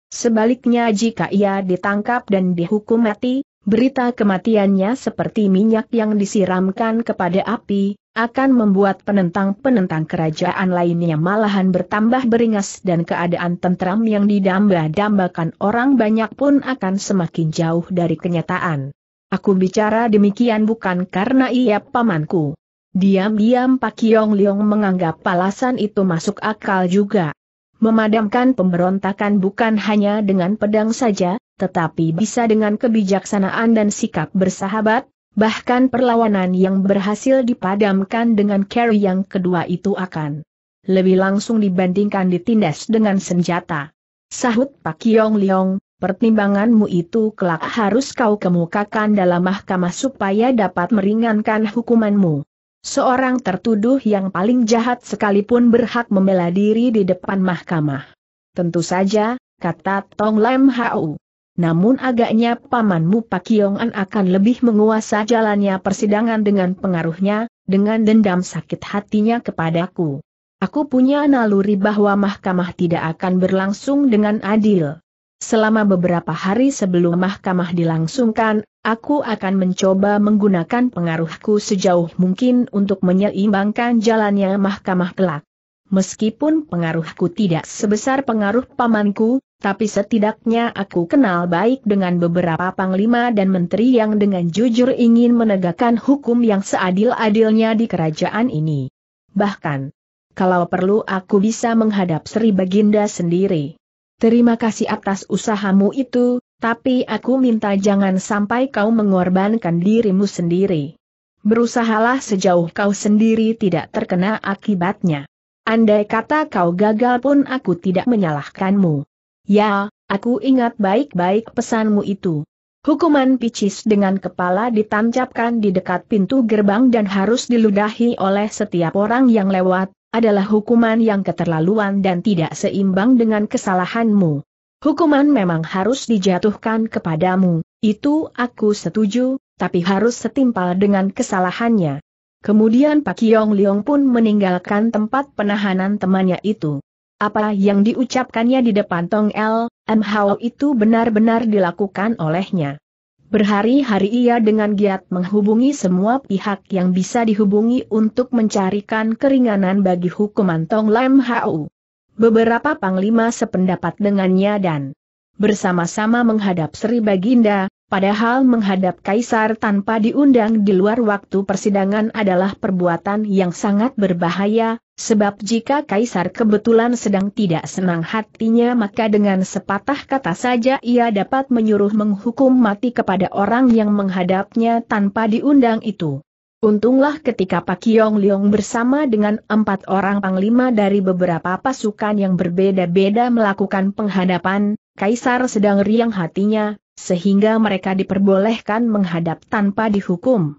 Sebaliknya jika ia ditangkap dan dihukum mati, berita kematiannya seperti minyak yang disiramkan kepada api, akan membuat penentang-penentang kerajaan lainnya malahan bertambah beringas dan keadaan tentram yang didambah dambakan orang banyak pun akan semakin jauh dari kenyataan. Aku bicara demikian bukan karena ia pamanku. Diam-diam Pak Yong Leong menganggap alasan itu masuk akal juga memadamkan pemberontakan bukan hanya dengan pedang saja, tetapi bisa dengan kebijaksanaan dan sikap bersahabat, bahkan perlawanan yang berhasil dipadamkan dengan carry yang kedua itu akan lebih langsung dibandingkan ditindas dengan senjata. Sahut Pak Yong Leong, pertimbanganmu itu kelak harus kau kemukakan dalam mahkamah supaya dapat meringankan hukumanmu. Seorang tertuduh yang paling jahat sekalipun berhak membela diri di depan mahkamah. Tentu saja, kata Tong Lam Hau. Namun agaknya pamanmu Pak An akan lebih menguasai jalannya persidangan dengan pengaruhnya, dengan dendam sakit hatinya kepadaku. Aku punya naluri bahwa mahkamah tidak akan berlangsung dengan adil. Selama beberapa hari sebelum mahkamah dilangsungkan, aku akan mencoba menggunakan pengaruhku sejauh mungkin untuk menyeimbangkan jalannya mahkamah kelak. Meskipun pengaruhku tidak sebesar pengaruh pamanku, tapi setidaknya aku kenal baik dengan beberapa panglima dan menteri yang dengan jujur ingin menegakkan hukum yang seadil-adilnya di kerajaan ini. Bahkan, kalau perlu aku bisa menghadap Sri Baginda sendiri. Terima kasih atas usahamu itu, tapi aku minta jangan sampai kau mengorbankan dirimu sendiri. Berusahalah sejauh kau sendiri tidak terkena akibatnya. Andai kata kau gagal pun aku tidak menyalahkanmu. Ya, aku ingat baik-baik pesanmu itu. Hukuman picis dengan kepala ditancapkan di dekat pintu gerbang dan harus diludahi oleh setiap orang yang lewat, adalah hukuman yang keterlaluan dan tidak seimbang dengan kesalahanmu. Hukuman memang harus dijatuhkan kepadamu, itu aku setuju, tapi harus setimpal dengan kesalahannya. Kemudian Pak Yong Leong pun meninggalkan tempat penahanan temannya itu. Apa yang diucapkannya di depan Tong L, M. Hao itu benar-benar dilakukan olehnya. Berhari-hari ia dengan giat menghubungi semua pihak yang bisa dihubungi untuk mencarikan keringanan bagi hukuman Tong Lam Hau. Beberapa panglima sependapat dengannya dan bersama-sama menghadap Sri Baginda, padahal menghadap Kaisar tanpa diundang di luar waktu persidangan adalah perbuatan yang sangat berbahaya, Sebab jika kaisar kebetulan sedang tidak senang hatinya maka dengan sepatah kata saja ia dapat menyuruh menghukum mati kepada orang yang menghadapnya tanpa diundang itu. Untunglah ketika Pak Yong Leong bersama dengan empat orang panglima dari beberapa pasukan yang berbeda-beda melakukan penghadapan, kaisar sedang riang hatinya, sehingga mereka diperbolehkan menghadap tanpa dihukum.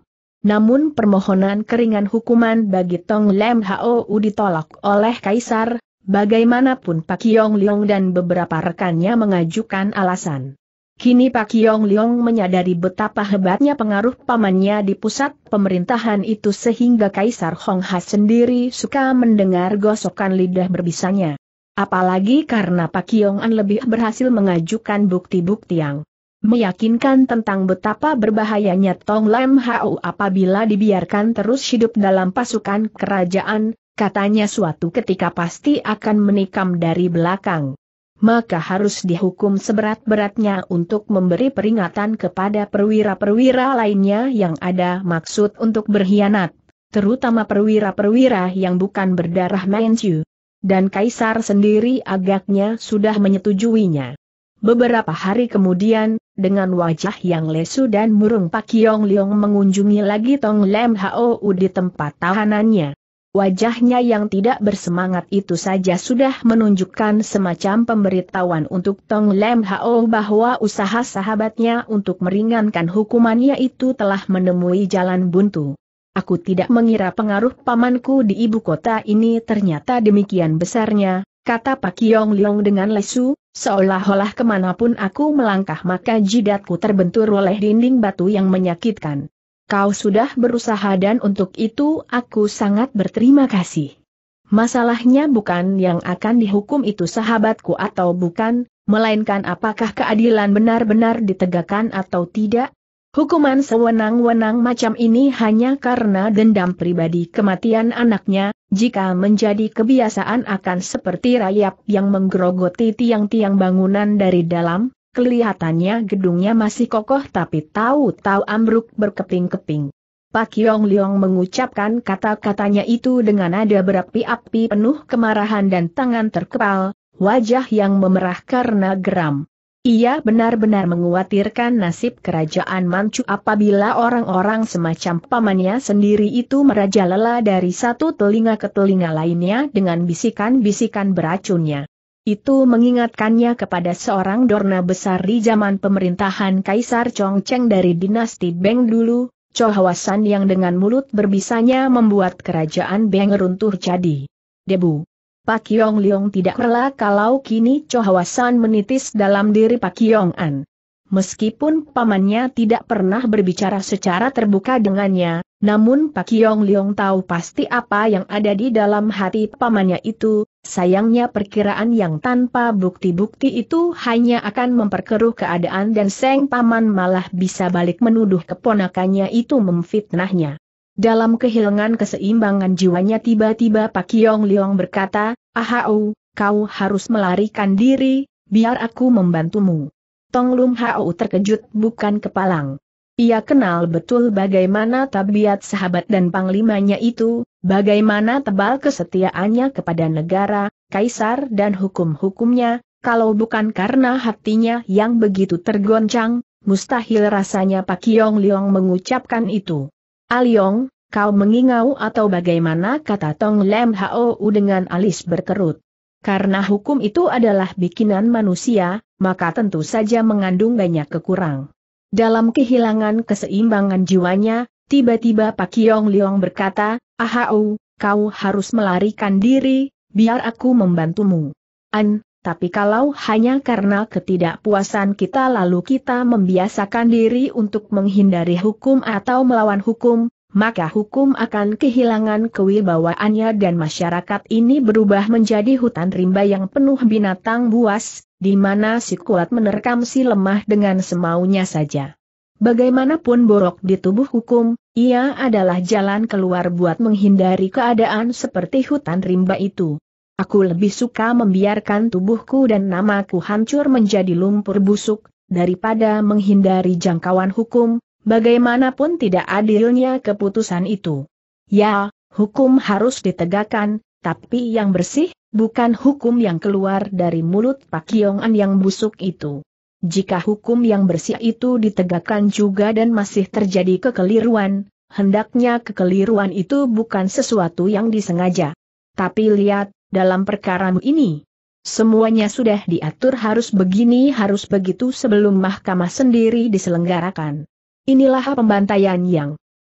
Namun permohonan keringan hukuman bagi Tong Lem Hou ditolak oleh Kaisar, bagaimanapun Pak Yong Leong dan beberapa rekannya mengajukan alasan. Kini Pak Yong Leong menyadari betapa hebatnya pengaruh pamannya di pusat pemerintahan itu sehingga Kaisar Hong Ha sendiri suka mendengar gosokan lidah berbisanya. Apalagi karena Pak Yong An lebih berhasil mengajukan bukti-bukti yang meyakinkan tentang betapa berbahayanya Tong Lam Hau apabila dibiarkan terus hidup dalam pasukan kerajaan, katanya suatu ketika pasti akan menikam dari belakang. Maka harus dihukum seberat-beratnya untuk memberi peringatan kepada perwira-perwira lainnya yang ada maksud untuk berkhianat, terutama perwira-perwira yang bukan berdarah Manchu. Dan Kaisar sendiri agaknya sudah menyetujuinya. Beberapa hari kemudian, dengan wajah yang lesu dan murung Pak Yong Leong mengunjungi lagi Tong Lem Hou di tempat tahanannya. Wajahnya yang tidak bersemangat itu saja sudah menunjukkan semacam pemberitahuan untuk Tong Lem Hao bahwa usaha sahabatnya untuk meringankan hukumannya itu telah menemui jalan buntu. Aku tidak mengira pengaruh pamanku di ibu kota ini ternyata demikian besarnya, kata Pak Yong Leong dengan lesu, Seolah-olah kemanapun aku melangkah maka jidatku terbentur oleh dinding batu yang menyakitkan. Kau sudah berusaha dan untuk itu aku sangat berterima kasih. Masalahnya bukan yang akan dihukum itu sahabatku atau bukan, melainkan apakah keadilan benar-benar ditegakkan atau tidak, Hukuman sewenang-wenang macam ini hanya karena dendam pribadi kematian anaknya, jika menjadi kebiasaan akan seperti rayap yang menggerogoti tiang-tiang bangunan dari dalam, kelihatannya gedungnya masih kokoh tapi tahu-tahu ambruk berkeping-keping. Pak Yong Leong mengucapkan kata-katanya itu dengan nada berapi-api penuh kemarahan dan tangan terkepal, wajah yang memerah karena geram. Ia benar-benar menguatirkan nasib kerajaan Manchu apabila orang-orang semacam pamannya sendiri itu merajalela dari satu telinga ke telinga lainnya dengan bisikan-bisikan beracunnya. Itu mengingatkannya kepada seorang dorna besar di zaman pemerintahan Kaisar Chongcheng dari dinasti Beng dulu, Chohawasan yang dengan mulut berbisanya membuat kerajaan Beng runtuh jadi debu. Pak Yong Leong tidak rela kalau kini Cho menitis dalam diri Pak Yong An. Meskipun pamannya tidak pernah berbicara secara terbuka dengannya, namun Pak Yong Leong tahu pasti apa yang ada di dalam hati pamannya itu, sayangnya perkiraan yang tanpa bukti-bukti itu hanya akan memperkeruh keadaan dan Seng Paman malah bisa balik menuduh keponakannya itu memfitnahnya. Dalam kehilangan keseimbangan jiwanya tiba-tiba Pak Yong Liong berkata, Ahau, kau harus melarikan diri, biar aku membantumu. Tong Lum Hau terkejut bukan kepalang. Ia kenal betul bagaimana tabiat sahabat dan panglimanya itu, bagaimana tebal kesetiaannya kepada negara, kaisar dan hukum-hukumnya, kalau bukan karena hatinya yang begitu tergoncang, mustahil rasanya Pak Yong Liong mengucapkan itu. Aliong, kau mengingau atau bagaimana kata Tong Lem Hou dengan alis berkerut. Karena hukum itu adalah bikinan manusia, maka tentu saja mengandung banyak kekurang. Dalam kehilangan keseimbangan jiwanya, tiba-tiba Pak Yong Liong berkata, Ahau, kau harus melarikan diri, biar aku membantumu. An, tapi kalau hanya karena ketidakpuasan kita lalu kita membiasakan diri untuk menghindari hukum atau melawan hukum, maka hukum akan kehilangan kewibawaannya dan masyarakat ini berubah menjadi hutan rimba yang penuh binatang buas, di mana si kuat menerkam si lemah dengan semaunya saja. Bagaimanapun borok di tubuh hukum, ia adalah jalan keluar buat menghindari keadaan seperti hutan rimba itu. Aku lebih suka membiarkan tubuhku dan namaku hancur menjadi lumpur busuk, daripada menghindari jangkauan hukum, bagaimanapun tidak adilnya keputusan itu. Ya, hukum harus ditegakkan, tapi yang bersih, bukan hukum yang keluar dari mulut Pak Kiongan yang busuk itu. Jika hukum yang bersih itu ditegakkan juga dan masih terjadi kekeliruan, hendaknya kekeliruan itu bukan sesuatu yang disengaja. Tapi lihat, dalam perkaramu ini. Semuanya sudah diatur harus begini harus begitu sebelum mahkamah sendiri diselenggarakan. Inilah pembantaian yang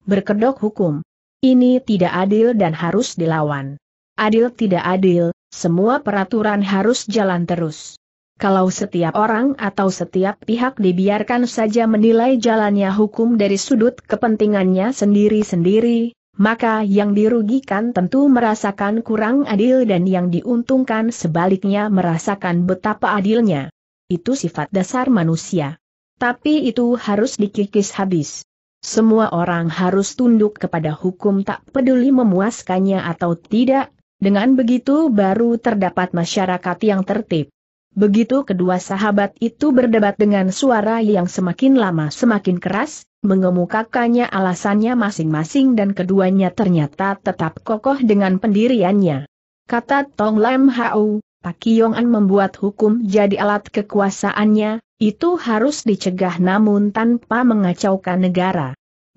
berkedok hukum. Ini tidak adil dan harus dilawan. Adil tidak adil, semua peraturan harus jalan terus. Kalau setiap orang atau setiap pihak dibiarkan saja menilai jalannya hukum dari sudut kepentingannya sendiri-sendiri, maka yang dirugikan tentu merasakan kurang adil dan yang diuntungkan sebaliknya merasakan betapa adilnya. Itu sifat dasar manusia. Tapi itu harus dikikis habis. Semua orang harus tunduk kepada hukum tak peduli memuaskannya atau tidak, dengan begitu baru terdapat masyarakat yang tertib. Begitu kedua sahabat itu berdebat dengan suara yang semakin lama semakin keras, mengemukakannya alasannya masing-masing dan keduanya ternyata tetap kokoh dengan pendiriannya. Kata Tong Lam Hau, Pak Yong'an membuat hukum jadi alat kekuasaannya, itu harus dicegah namun tanpa mengacaukan negara.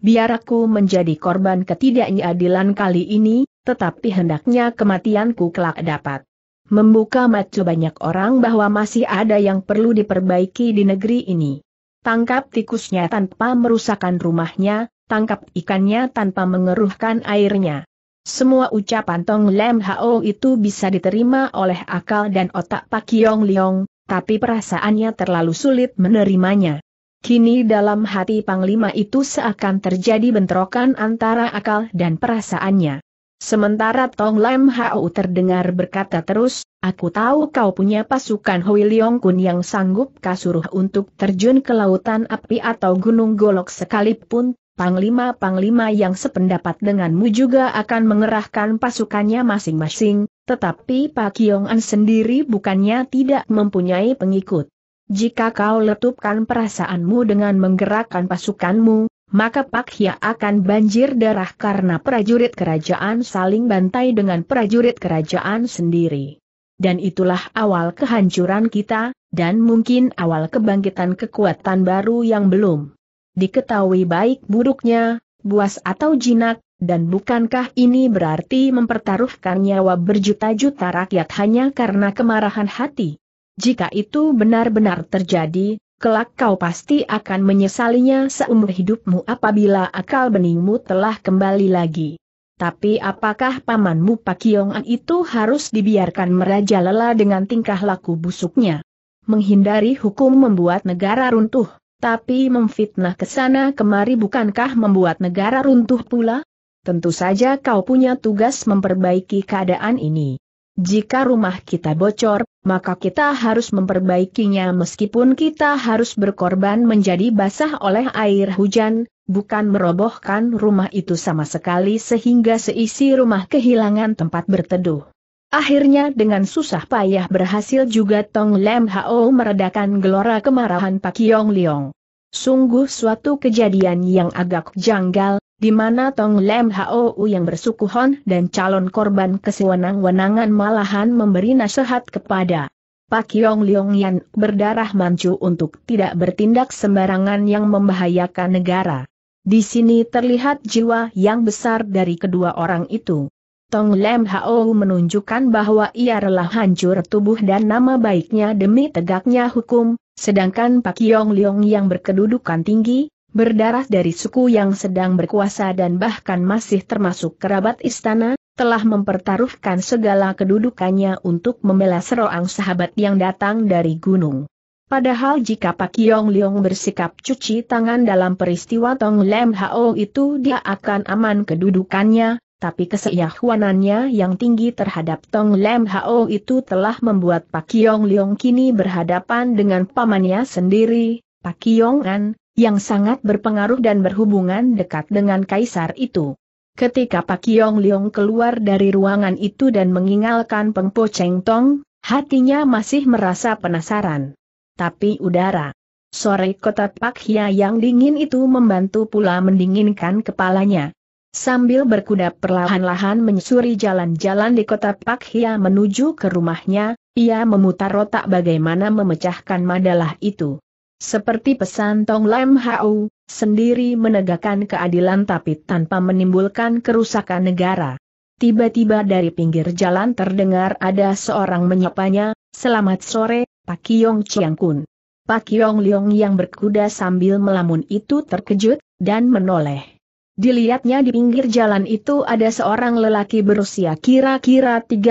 Biar aku menjadi korban ketidakadilan kali ini, tetapi hendaknya kematianku kelak dapat Membuka mata banyak orang bahwa masih ada yang perlu diperbaiki di negeri ini. Tangkap tikusnya tanpa merusakkan rumahnya, tangkap ikannya tanpa mengeruhkan airnya. Semua ucapan Tong Lem Hao itu bisa diterima oleh akal dan otak Pak Yong Leong, tapi perasaannya terlalu sulit menerimanya. Kini dalam hati Panglima itu seakan terjadi bentrokan antara akal dan perasaannya. Sementara Tong Lam Hau terdengar berkata terus, aku tahu kau punya pasukan Hui Leong Kun yang sanggup kasuruh untuk terjun ke lautan api atau gunung golok sekalipun, panglima-panglima yang sependapat denganmu juga akan mengerahkan pasukannya masing-masing, tetapi Pak Kiong An sendiri bukannya tidak mempunyai pengikut. Jika kau letupkan perasaanmu dengan menggerakkan pasukanmu, maka Pak Hia akan banjir darah karena prajurit kerajaan saling bantai dengan prajurit kerajaan sendiri. Dan itulah awal kehancuran kita, dan mungkin awal kebangkitan kekuatan baru yang belum diketahui baik buruknya, buas atau jinak, dan bukankah ini berarti mempertaruhkan nyawa berjuta-juta rakyat hanya karena kemarahan hati? Jika itu benar-benar terjadi, kelak kau pasti akan menyesalinya seumur hidupmu apabila akal beningmu telah kembali lagi. Tapi apakah pamanmu Pak Pakiongan itu harus dibiarkan merajalela dengan tingkah laku busuknya? Menghindari hukum membuat negara runtuh, tapi memfitnah kesana kemari bukankah membuat negara runtuh pula? Tentu saja kau punya tugas memperbaiki keadaan ini. Jika rumah kita bocor, maka kita harus memperbaikinya meskipun kita harus berkorban menjadi basah oleh air hujan, bukan merobohkan rumah itu sama sekali sehingga seisi rumah kehilangan tempat berteduh. Akhirnya dengan susah payah berhasil juga Tong Lem Hao meredakan gelora kemarahan Pak Yong Liong. Sungguh suatu kejadian yang agak janggal, di mana Tong Lem Hou yang bersuku Hon dan calon korban kesewenang-wenangan malahan memberi nasihat kepada Pak Yong Leong Yan berdarah mancu untuk tidak bertindak sembarangan yang membahayakan negara. Di sini terlihat jiwa yang besar dari kedua orang itu. Tong Lem Hao menunjukkan bahwa ia rela hancur tubuh dan nama baiknya demi tegaknya hukum, sedangkan Pak Yong Leong yang berkedudukan tinggi, berdarah dari suku yang sedang berkuasa dan bahkan masih termasuk kerabat istana, telah mempertaruhkan segala kedudukannya untuk membela seroang sahabat yang datang dari gunung. Padahal jika Pak Yong Leong bersikap cuci tangan dalam peristiwa Tong Lem Hao itu dia akan aman kedudukannya, tapi keseyahwanannya yang tinggi terhadap Tong Lem Hao itu telah membuat Pak Yong Leong kini berhadapan dengan pamannya sendiri, Pak Yong An, yang sangat berpengaruh dan berhubungan dekat dengan kaisar itu. Ketika Pak Yong Leong keluar dari ruangan itu dan mengingalkan Peng Po Cheng Tong, hatinya masih merasa penasaran. Tapi udara. Sore kota Pak Hia yang dingin itu membantu pula mendinginkan kepalanya. Sambil berkuda perlahan-lahan menyusuri jalan-jalan di kota Pak Hia menuju ke rumahnya, ia memutar otak bagaimana memecahkan madalah itu. Seperti pesan Tong Lam Hau, sendiri menegakkan keadilan tapi tanpa menimbulkan kerusakan negara. Tiba-tiba dari pinggir jalan terdengar ada seorang menyapanya, Selamat sore, Pak Kiong Chiang Kun. Pak Kiong Liong yang berkuda sambil melamun itu terkejut, dan menoleh. Dilihatnya di pinggir jalan itu ada seorang lelaki berusia kira-kira 35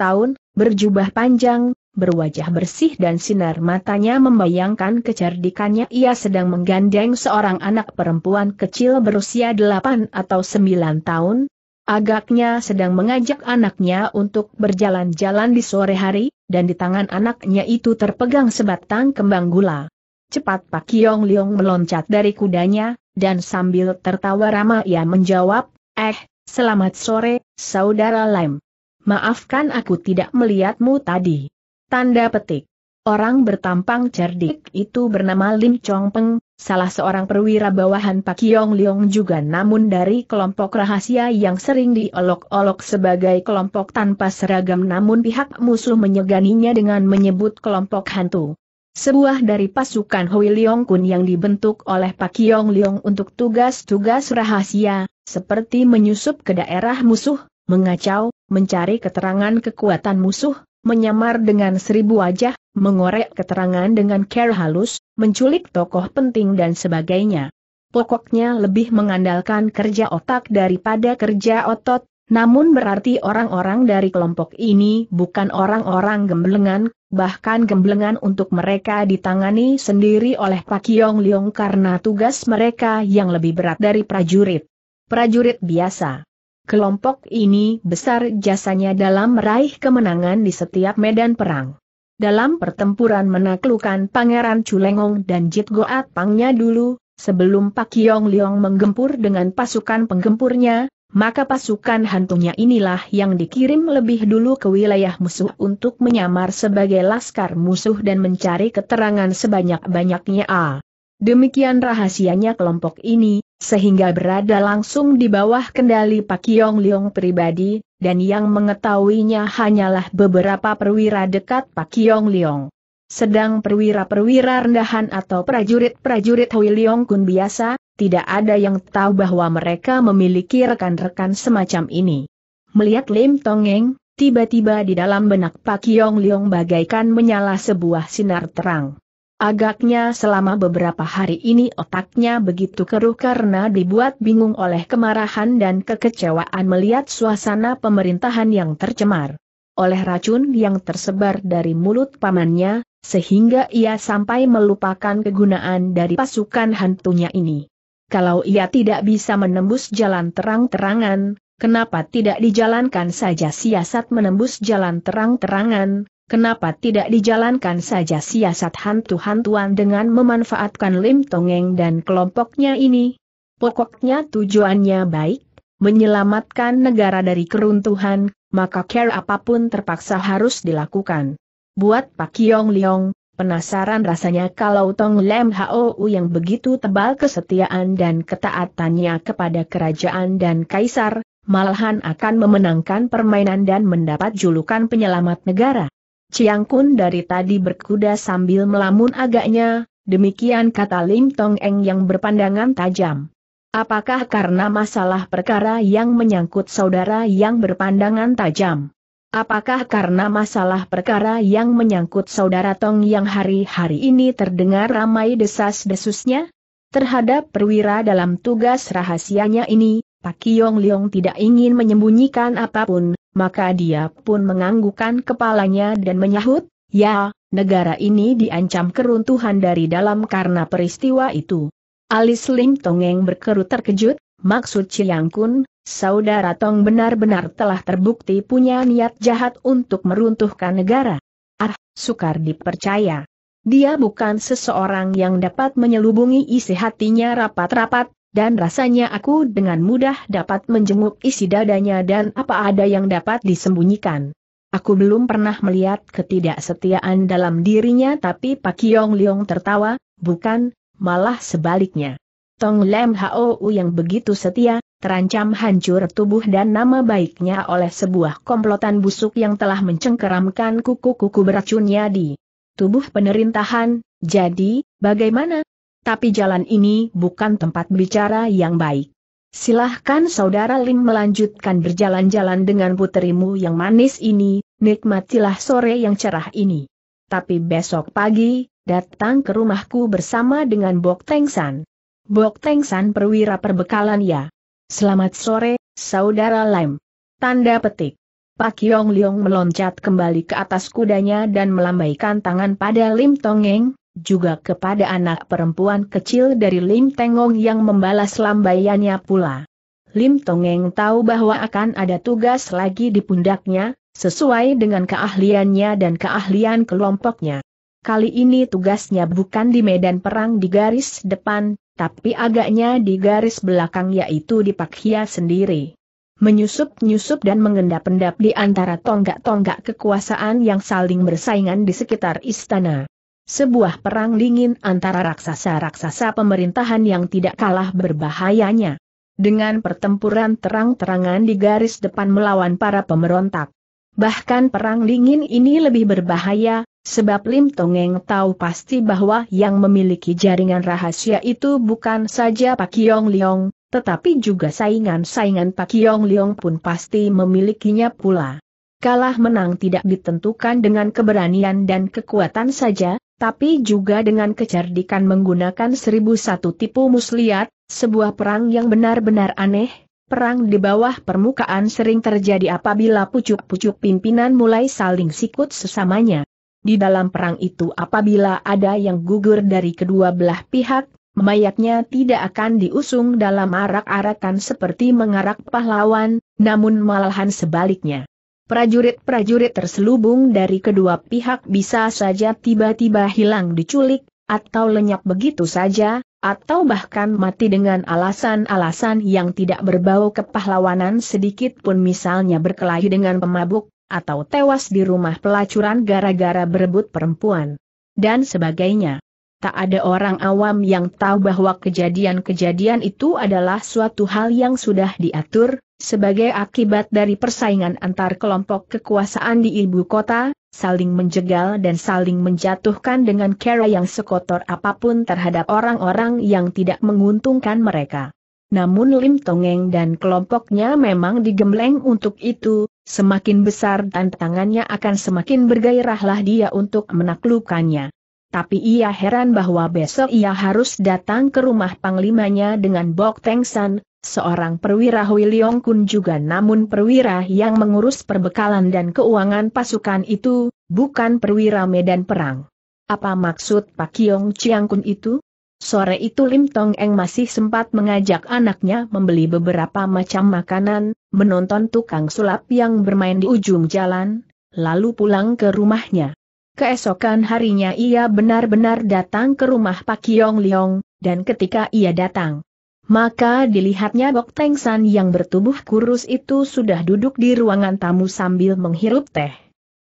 tahun, berjubah panjang, berwajah bersih dan sinar matanya membayangkan kecerdikannya ia sedang menggandeng seorang anak perempuan kecil berusia 8 atau 9 tahun. Agaknya sedang mengajak anaknya untuk berjalan-jalan di sore hari, dan di tangan anaknya itu terpegang sebatang kembang gula. Cepat Pak Kiong Leong meloncat dari kudanya, dan sambil tertawa ramah ia menjawab, Eh, selamat sore, Saudara Lem. Maafkan aku tidak melihatmu tadi. Tanda petik. Orang bertampang cerdik itu bernama Lim Chong Peng, salah seorang perwira bawahan Pak Yong Leong juga namun dari kelompok rahasia yang sering diolok-olok sebagai kelompok tanpa seragam namun pihak musuh menyeganinya dengan menyebut kelompok hantu. Sebuah dari pasukan Hui Leong Kun yang dibentuk oleh Pak Yong Leong untuk tugas-tugas rahasia, seperti menyusup ke daerah musuh, mengacau, mencari keterangan kekuatan musuh, menyamar dengan seribu wajah, mengorek keterangan dengan care halus, menculik tokoh penting dan sebagainya. Pokoknya lebih mengandalkan kerja otak daripada kerja otot, namun berarti orang-orang dari kelompok ini bukan orang-orang gemblengan, bahkan gemblengan untuk mereka ditangani sendiri oleh Pak Yong Leong karena tugas mereka yang lebih berat dari prajurit. Prajurit biasa. Kelompok ini besar jasanya dalam meraih kemenangan di setiap medan perang. Dalam pertempuran menaklukkan Pangeran Culengong dan Jit Goat Pangnya dulu, sebelum Pak Yong Liong menggempur dengan pasukan penggempurnya, maka pasukan hantunya inilah yang dikirim lebih dulu ke wilayah musuh untuk menyamar sebagai laskar musuh dan mencari keterangan sebanyak-banyaknya A. Demikian rahasianya kelompok ini, sehingga berada langsung di bawah kendali Pak Yong Leong pribadi, dan yang mengetahuinya hanyalah beberapa perwira dekat Pak Yong Leong. Sedang perwira-perwira rendahan atau prajurit-prajurit Hui Leong Kun biasa, tidak ada yang tahu bahwa mereka memiliki rekan-rekan semacam ini. Melihat Lim Tongeng, tiba-tiba di dalam benak Pak Yong Leong bagaikan menyala sebuah sinar terang. Agaknya selama beberapa hari ini otaknya begitu keruh karena dibuat bingung oleh kemarahan dan kekecewaan melihat suasana pemerintahan yang tercemar. Oleh racun yang tersebar dari mulut pamannya, sehingga ia sampai melupakan kegunaan dari pasukan hantunya ini. Kalau ia tidak bisa menembus jalan terang-terangan, kenapa tidak dijalankan saja siasat menembus jalan terang-terangan, kenapa tidak dijalankan saja siasat hantu-hantuan dengan memanfaatkan Lim Tongeng dan kelompoknya ini? Pokoknya tujuannya baik, menyelamatkan negara dari keruntuhan, maka care apapun terpaksa harus dilakukan. Buat Pak Yong Leong, penasaran rasanya kalau Tong Lem Hou yang begitu tebal kesetiaan dan ketaatannya kepada kerajaan dan kaisar, malahan akan memenangkan permainan dan mendapat julukan penyelamat negara. Chiang Kun dari tadi berkuda sambil melamun agaknya, demikian kata Lim Tong Eng yang berpandangan tajam. Apakah karena masalah perkara yang menyangkut saudara yang berpandangan tajam? Apakah karena masalah perkara yang menyangkut saudara Tong yang hari-hari ini terdengar ramai desas-desusnya? Terhadap perwira dalam tugas rahasianya ini, Pak Yong Leong tidak ingin menyembunyikan apapun, maka dia pun menganggukkan kepalanya dan menyahut, ya, negara ini diancam keruntuhan dari dalam karena peristiwa itu. Alis Lim Tongeng berkerut terkejut, maksud Chiang Kun, saudara Tong benar-benar telah terbukti punya niat jahat untuk meruntuhkan negara. Ah, sukar dipercaya. Dia bukan seseorang yang dapat menyelubungi isi hatinya rapat-rapat, dan rasanya aku dengan mudah dapat menjenguk isi dadanya dan apa ada yang dapat disembunyikan. Aku belum pernah melihat ketidaksetiaan dalam dirinya tapi Pak Yong Leong tertawa, bukan, malah sebaliknya. Tong Lem Hou yang begitu setia, terancam hancur tubuh dan nama baiknya oleh sebuah komplotan busuk yang telah mencengkeramkan kuku-kuku beracunnya di tubuh penerintahan. jadi, bagaimana, tapi jalan ini bukan tempat bicara yang baik. Silahkan saudara Lim melanjutkan berjalan-jalan dengan puterimu yang manis ini, nikmatilah sore yang cerah ini. Tapi besok pagi, datang ke rumahku bersama dengan Bok Tengsan. Bok San perwira perbekalan ya. Selamat sore, saudara Lim. Tanda petik. Pak Yong Leong meloncat kembali ke atas kudanya dan melambaikan tangan pada Lim Tongeng, juga kepada anak perempuan kecil dari Lim Tengong yang membalas lambaiannya pula. Lim Tongeng tahu bahwa akan ada tugas lagi di pundaknya, sesuai dengan keahliannya dan keahlian kelompoknya. Kali ini tugasnya bukan di medan perang di garis depan, tapi agaknya di garis belakang yaitu di Pakhia sendiri. Menyusup-nyusup dan mengendap-endap di antara tonggak-tonggak kekuasaan yang saling bersaingan di sekitar istana. Sebuah perang dingin antara raksasa-raksasa pemerintahan yang tidak kalah berbahayanya. Dengan pertempuran terang-terangan di garis depan melawan para pemberontak. Bahkan perang dingin ini lebih berbahaya, sebab Lim Tongeng tahu pasti bahwa yang memiliki jaringan rahasia itu bukan saja Pak Yong Leong, tetapi juga saingan-saingan Pak Yong Leong pun pasti memilikinya pula. Kalah menang tidak ditentukan dengan keberanian dan kekuatan saja, tapi juga dengan kecerdikan menggunakan seribu satu tipu muslihat, sebuah perang yang benar-benar aneh, perang di bawah permukaan sering terjadi apabila pucuk-pucuk pimpinan mulai saling sikut sesamanya. Di dalam perang itu apabila ada yang gugur dari kedua belah pihak, mayatnya tidak akan diusung dalam arak-arakan seperti mengarak pahlawan, namun malahan sebaliknya. Prajurit-prajurit terselubung dari kedua pihak bisa saja tiba-tiba hilang diculik, atau lenyap begitu saja, atau bahkan mati dengan alasan-alasan yang tidak berbau kepahlawanan sedikit pun misalnya berkelahi dengan pemabuk, atau tewas di rumah pelacuran gara-gara berebut perempuan, dan sebagainya tak ada orang awam yang tahu bahwa kejadian-kejadian itu adalah suatu hal yang sudah diatur, sebagai akibat dari persaingan antar kelompok kekuasaan di ibu kota, saling menjegal dan saling menjatuhkan dengan cara yang sekotor apapun terhadap orang-orang yang tidak menguntungkan mereka. Namun Lim Tongeng dan kelompoknya memang digembleng untuk itu, semakin besar tantangannya akan semakin bergairahlah dia untuk menaklukkannya tapi ia heran bahwa besok ia harus datang ke rumah panglimanya dengan Bok Teng San, seorang perwira Hui Leong Kun juga namun perwira yang mengurus perbekalan dan keuangan pasukan itu, bukan perwira medan perang. Apa maksud Pak Kiong Chiang Kun itu? Sore itu Lim Tong Eng masih sempat mengajak anaknya membeli beberapa macam makanan, menonton tukang sulap yang bermain di ujung jalan, lalu pulang ke rumahnya. Keesokan harinya ia benar-benar datang ke rumah Pak Yong Liong, dan ketika ia datang, maka dilihatnya Bok Teng San yang bertubuh kurus itu sudah duduk di ruangan tamu sambil menghirup teh.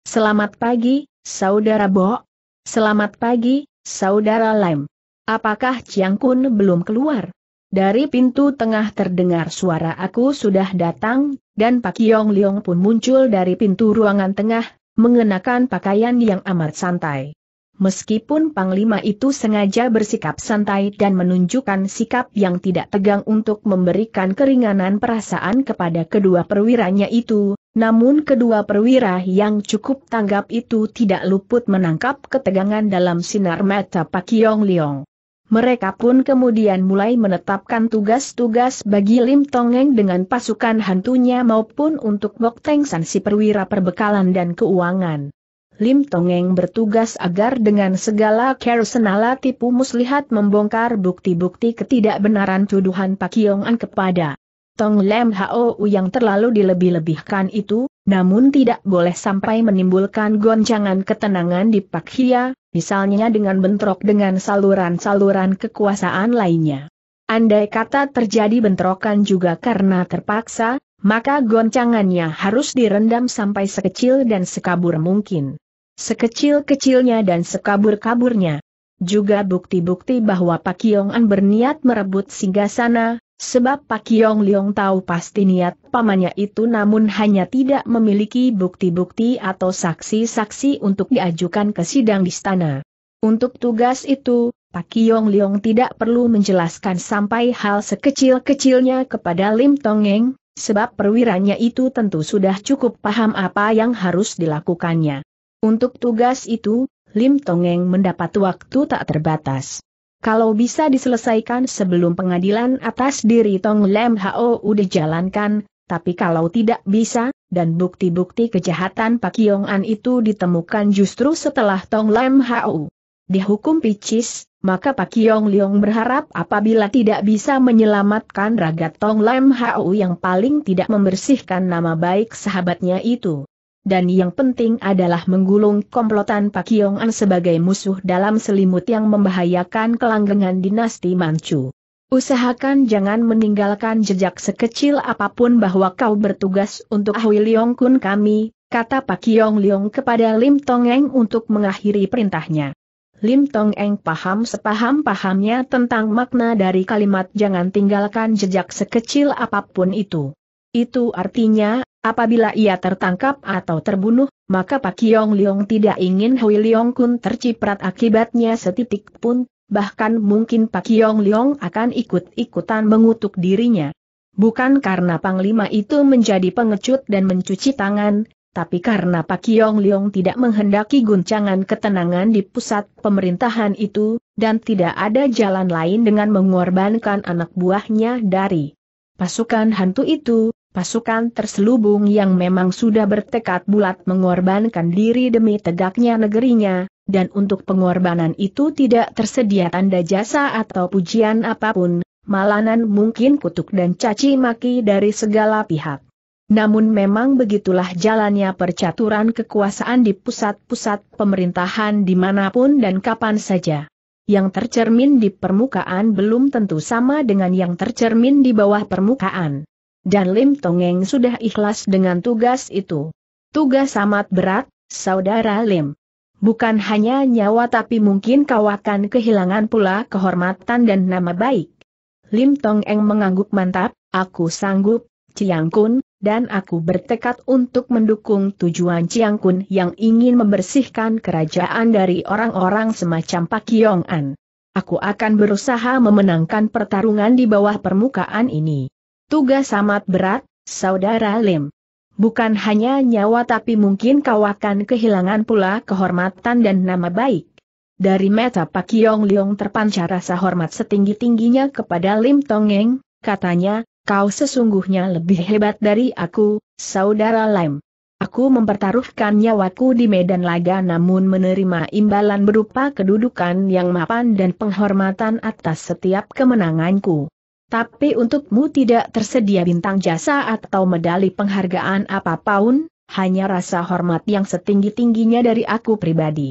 Selamat pagi, Saudara Bo. Selamat pagi, Saudara Lem. Apakah Chiang Kun belum keluar? Dari pintu tengah terdengar suara aku sudah datang, dan Pak Yong Liong pun muncul dari pintu ruangan tengah, mengenakan pakaian yang amat santai. Meskipun Panglima itu sengaja bersikap santai dan menunjukkan sikap yang tidak tegang untuk memberikan keringanan perasaan kepada kedua perwiranya itu, namun kedua perwira yang cukup tanggap itu tidak luput menangkap ketegangan dalam sinar mata Pak Yong Liong. Mereka pun kemudian mulai menetapkan tugas-tugas bagi Lim Tongeng dengan pasukan hantunya maupun untuk Mok Teng San si perwira perbekalan dan keuangan. Lim Tongeng bertugas agar dengan segala care senala tipu muslihat membongkar bukti-bukti ketidakbenaran tuduhan Pak Yong An kepada Tong Lem Hou yang terlalu dilebih-lebihkan itu, namun tidak boleh sampai menimbulkan goncangan ketenangan di Pak Hia, misalnya dengan bentrok dengan saluran-saluran kekuasaan lainnya. Andai kata terjadi bentrokan juga karena terpaksa, maka goncangannya harus direndam sampai sekecil dan sekabur mungkin. Sekecil-kecilnya dan sekabur-kaburnya. Juga bukti-bukti bahwa Pak Yong An berniat merebut singgasana, Sebab Pak Yong Leong tahu pasti niat pamannya itu namun hanya tidak memiliki bukti-bukti atau saksi-saksi untuk diajukan ke sidang di istana. Untuk tugas itu, Pak Yong Leong tidak perlu menjelaskan sampai hal sekecil-kecilnya kepada Lim Tongeng, sebab perwiranya itu tentu sudah cukup paham apa yang harus dilakukannya. Untuk tugas itu, Lim Tongeng mendapat waktu tak terbatas. Kalau bisa diselesaikan sebelum pengadilan atas diri Tong Lem Hao udah jalankan, tapi kalau tidak bisa, dan bukti-bukti kejahatan Pak Yong An itu ditemukan justru setelah Tong Lem Hao dihukum picis, maka Pak Yong Leong berharap apabila tidak bisa menyelamatkan raga Tong Lem Hao yang paling tidak membersihkan nama baik sahabatnya itu dan yang penting adalah menggulung komplotan Pak Yong-an sebagai musuh dalam selimut yang membahayakan kelanggengan dinasti Manchu. Usahakan jangan meninggalkan jejak sekecil apapun bahwa kau bertugas untuk Hui Leong Kun kami, kata Pak Yong Leong kepada Lim Tong Eng untuk mengakhiri perintahnya. Lim Tong Eng paham sepaham-pahamnya tentang makna dari kalimat jangan tinggalkan jejak sekecil apapun itu. Itu artinya, apabila ia tertangkap atau terbunuh, maka Pak Kiong Leong tidak ingin Hui Leong Kun terciprat akibatnya setitik pun, bahkan mungkin Pak Kiong Leong akan ikut-ikutan mengutuk dirinya. Bukan karena Panglima itu menjadi pengecut dan mencuci tangan, tapi karena Pak Kiong Leong tidak menghendaki guncangan ketenangan di pusat pemerintahan itu, dan tidak ada jalan lain dengan mengorbankan anak buahnya dari pasukan hantu itu, pasukan terselubung yang memang sudah bertekad bulat mengorbankan diri demi tegaknya negerinya, dan untuk pengorbanan itu tidak tersedia tanda jasa atau pujian apapun, malanan mungkin kutuk dan caci maki dari segala pihak. Namun memang begitulah jalannya percaturan kekuasaan di pusat-pusat pemerintahan dimanapun dan kapan saja. Yang tercermin di permukaan belum tentu sama dengan yang tercermin di bawah permukaan dan Lim Tongeng sudah ikhlas dengan tugas itu. Tugas amat berat, Saudara Lim. Bukan hanya nyawa tapi mungkin kau akan kehilangan pula kehormatan dan nama baik. Lim Tong Eng mengangguk mantap, aku sanggup, Ciang Kun, dan aku bertekad untuk mendukung tujuan Ciang Kun yang ingin membersihkan kerajaan dari orang-orang semacam Pak Yong An. Aku akan berusaha memenangkan pertarungan di bawah permukaan ini. Tugas amat berat, Saudara Lim. Bukan hanya nyawa tapi mungkin kau akan kehilangan pula kehormatan dan nama baik. Dari Meta Pak Yong Leong terpancar rasa hormat setinggi-tingginya kepada Lim Tongeng, katanya, kau sesungguhnya lebih hebat dari aku, Saudara Lim. Aku mempertaruhkan nyawaku di medan laga namun menerima imbalan berupa kedudukan yang mapan dan penghormatan atas setiap kemenanganku. Tapi untukmu tidak tersedia bintang jasa atau medali penghargaan apa pun, hanya rasa hormat yang setinggi-tingginya dari aku pribadi.